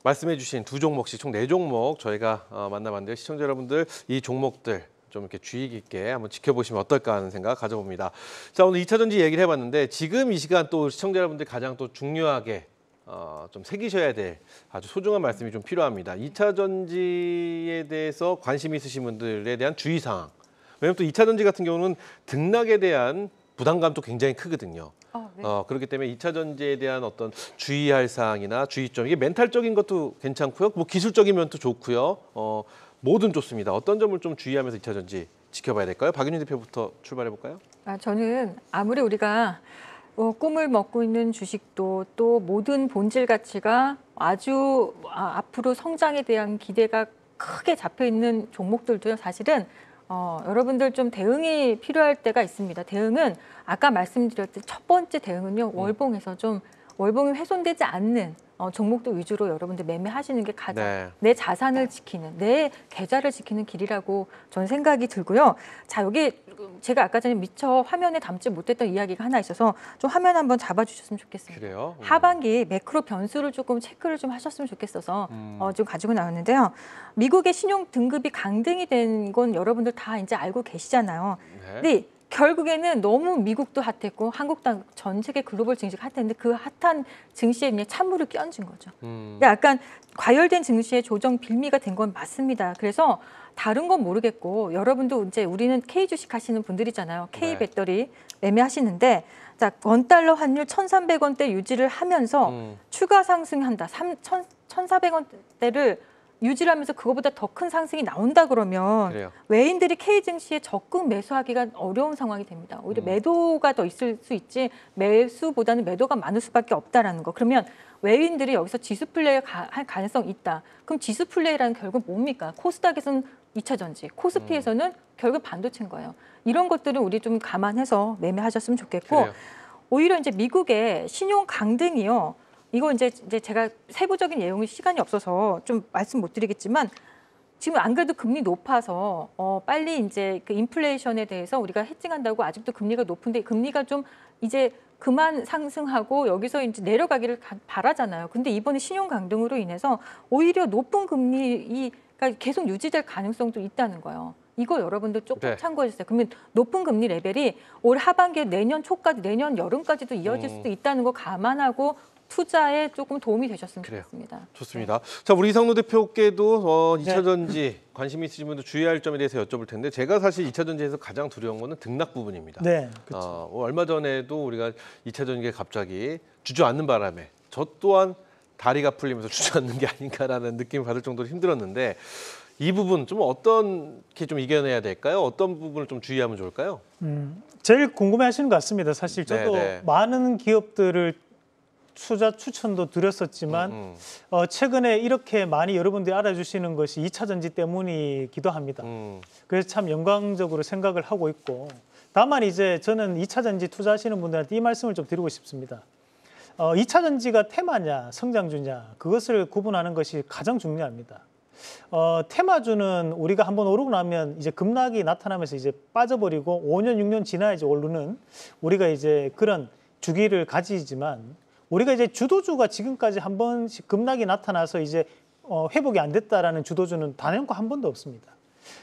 [SPEAKER 1] 말씀해주신 두 종목씩 총 네 종목 저희가 어, 만나봤는데요. 시청자 여러분들 이 종목들 좀 이렇게 주의 깊게 한번 지켜보시면 어떨까 하는 생각 가져봅니다. 자, 오늘 이차 전지 얘기를 해봤는데 지금 이 시간 또 시청자 여러분들 가장 또 중요하게 어, 좀 새기셔야 될 아주 소중한 말씀이 좀 필요합니다. 이차 전지에 대해서 관심 있으신 분들에 대한 주의사항. 왜냐하면 또 2차 전지 같은 경우는 등락에 대한 부담감도 굉장히 크거든요. 어, 네. 어, 그렇기 때문에 2차 전지에 대한 어떤 주의할 사항이나 주의점 이게 멘탈적인 것도 괜찮고요. 뭐 기술적인 면도 좋고요. 어, 뭐든 좋습니다. 어떤 점을 좀 주의하면서 2차전지 지켜봐야 될까요? 박윤희 대표부터 출발해 볼까요?
[SPEAKER 2] 아, 저는 아무리 우리가 어, 꿈을 먹고 있는 주식도 또 모든 본질 가치가 아주 아, 앞으로 성장에 대한 기대가 크게 잡혀 있는 종목들도 요 사실은 어, 여러분들 좀 대응이 필요할 때가 있습니다. 대응은 아까 말씀드렸듯 첫 번째 대응은요 음. 월봉에서 좀 월봉이 훼손되지 않는 어, 종목들 위주로 여러분들 매매하시는 게 가장 네. 내 자산을 지키는 내 계좌를 지키는 길이라고 저는 생각이 들고요. 자 여기 제가 아까 전에 미처 화면에 담지 못했던 이야기가 하나 있어서 좀 화면 한번 잡아주셨으면 좋겠습니다. 그래요? 음. 하반기 매크로 변수를 조금 체크를 좀 하셨으면 좋겠어서 음. 어, 지금 가지고 나왔는데요. 미국의 신용 등급이 강등이 된 건 여러분들 다 이제 알고 계시잖아요. 네. 근데 결국에는 너무 미국도 핫했고 한국당 전 세계 글로벌 증시가 핫했는데 그 핫한 증시에 그냥 찬물을 끼얹은 거죠. 음. 그러 그러니까 약간 과열된 증시의 조정 빌미가 된 건 맞습니다. 그래서 다른 건 모르겠고 여러분도 이제 우리는 K 주식 하시는 분들이잖아요. K 네. 배터리 매매하시는데 자, 원달러 환율 1 3 0 0 원대 유지를 하면서 음. 추가 상승한다. 삼천 천0백 원대를 유지를 하면서 그거보다 더 큰 상승이 나온다 그러면 그래요. 외인들이 K 증시에 적극 매수하기가 어려운 상황이 됩니다. 오히려 음. 매도가 더 있을 수 있지 매수보다는 매도가 많을 수밖에 없다라는 거. 그러면 외인들이 여기서 지수 플레이 할 가능성 이 있다. 그럼 지수 플레이라는 결국 뭡니까? 코스닥에서는 이차 전지, 코스피에서는 음. 결국 반도체인 거예요. 이런 것들은 우리 좀 감안해서 매매하셨으면 좋겠고 그래요. 오히려 이제 미국의 신용 강등이요. 이거 이제 이제 제가 세부적인 내용이 시간이 없어서 좀 말씀 못 드리겠지만 지금 안 그래도 금리 높아서 어 빨리 이제 그 인플레이션에 대해서 우리가 해칭한다고 아직도 금리가 높은데 금리가 좀 이제 그만 상승하고 여기서 이제 내려가기를 바라잖아요. 근데 이번에 신용 강등으로 인해서 오히려 높은 금리가 계속 유지될 가능성도 있다는 거예요. 이거 여러분도 조금 네. 참고해 주세요. 그러면 높은 금리 레벨이 올 하반기에 내년 초까지 내년 여름까지도 이어질 음. 수도 있다는 거 감안하고 투자에 조금 도움이 되셨으면 좋겠습니다.
[SPEAKER 1] 좋습니다. 네. 자, 우리 이상노 대표께도 어, 2차 전지 네. 관심 있으신 분들 주의할 점에 대해서 여쭤볼 텐데 제가 사실 2차 전지에서 가장 두려운 거는 등락 부분입니다. 네, 어, 뭐 얼마 전에도 우리가 2차 전지에 갑자기 주저앉는 바람에 저 또한 다리가 풀리면서 주저앉는 게 아닌가라는 느낌을 받을 정도로 힘들었는데 이 부분 좀 어떻게 좀 이겨내야 될까요? 어떤 부분을 좀 주의하면 좋을까요? 음, 제일 궁금해하시는 것 같습니다. 사실 음, 저도 네네. 네.
[SPEAKER 3] 많은 기업들을 투자 추천도 드렸었지만 음, 음. 어, 최근에 이렇게 많이 여러분들이 알아주시는 것이 2차 전지 때문이기도 합니다. 음. 그래서 참 영광적으로 생각을 하고 있고 다만 이제 저는 2차 전지 투자하시는 분들한테 이 말씀을 좀 드리고 싶습니다. 어, 2차 전지가 테마냐 성장주냐 그것을 구분하는 것이 가장 중요합니다. 어, 테마주는 우리가 한번 오르고 나면 이제 급락이 나타나면서 이제 빠져버리고 5년, 6년 지나야지 오르는 우리가 이제 그런 주기를 가지지만 우리가 이제 주도주가 지금까지 한 번씩 급락이 나타나서 이제 어, 회복이 안 됐다라는 주도주는 단연코 한 번도 없습니다.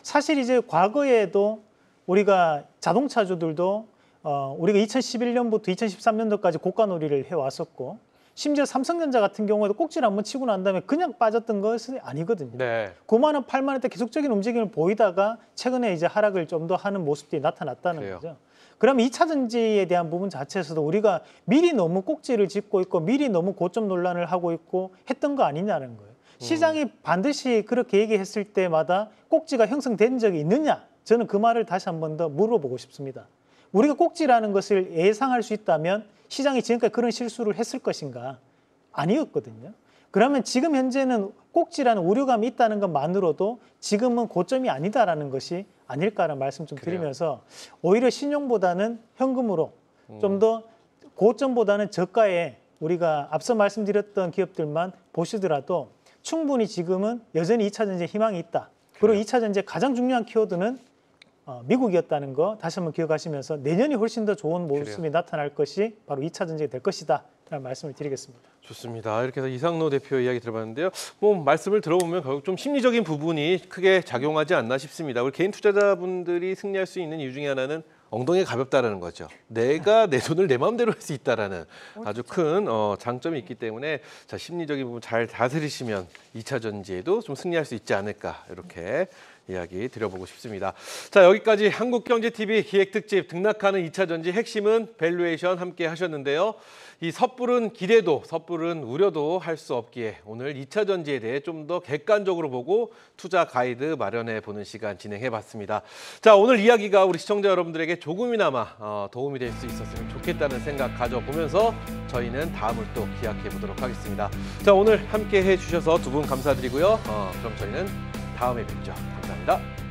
[SPEAKER 3] 사실 이제 과거에도 우리가 자동차주들도 어, 우리가 2011년부터 2013년도까지 고가놀이를 해왔었고 심지어 삼성전자 같은 경우에도 꼭지를 한 번 치고 난 다음에 그냥 빠졌던 것은 아니거든요. 네. 9만 원, 8만 원대 계속적인 움직임을 보이다가 최근에 이제 하락을 좀 더 하는 모습들이 나타났다는 그래요. 거죠. 그럼 2차 전지에 대한 부분 자체에서도 우리가 미리 너무 꼭지를 짚고 있고 미리 너무 고점 논란을 하고 있고 했던 거 아니냐는 거예요. 음. 시장이 반드시 그렇게 얘기했을 때마다 꼭지가 형성된 적이 있느냐? 저는 그 말을 다시 한 번 더 물어보고 싶습니다. 우리가 꼭지라는 것을 예상할 수 있다면 시장이 지금까지 그런 실수를 했을 것인가? 아니었거든요. 그러면 지금 현재는 꼭지라는 오류감이 있다는 것만으로도 지금은 고점이 아니다라는 것이 아닐까라는 말씀 좀 그래요. 드리면서 오히려 신용보다는 현금으로 음. 좀더 고점보다는 저가에 우리가 앞서 말씀드렸던 기업들만 보시더라도 충분히 지금은 여전히 이차 전지 희망이 있다. 그리고 이차 전지 가장 중요한 키워드는 어, 미국이었다는 거 다시 한번 기억하시면서 내년이 훨씬 더 좋은 모습이 그래요. 나타날 것이 바로 이차 전지가 될 것이다. 말씀을 드리겠습니다.
[SPEAKER 1] 좋습니다. 이렇게 해서 이상노 대표 이야기 들어봤는데요. 뭐 말씀을 들어보면 결국 좀 심리적인 부분이 크게 작용하지 않나 싶습니다. 우리 개인 투자자분들이 승리할 수 있는 이유 중에 하나는 엉덩이가 가볍다라는 거죠. 내가 내 돈을 내 마음대로 할 수 있다라는 어, 아주 큰 어, 장점이 있기 때문에 자, 심리적인 부분 잘 다스리시면 2차 전지에도 좀 승리할 수 있지 않을까 이렇게 이야기 드려보고 싶습니다. 자 여기까지 한국경제TV 기획특집 등락하는 2차 전지 핵심은 밸류에이션 함께 하셨는데요. 이 섣부른 기대도 섣부른 우려도 할 수 없기에 오늘 2차 전지에 대해 좀 더 객관적으로 보고 투자 가이드 마련해 보는 시간 진행해봤습니다. 자 오늘 이야기가 우리 시청자 여러분들에게 조금이나마 어, 도움이 될 수 있었으면 좋겠다는 생각 가져보면서 저희는 다음을 또 기약해 보도록 하겠습니다. 자 오늘 함께 해주셔서 두 분 감사드리고요. 어, 그럼 저희는 다음에 뵙죠. 감사합니다.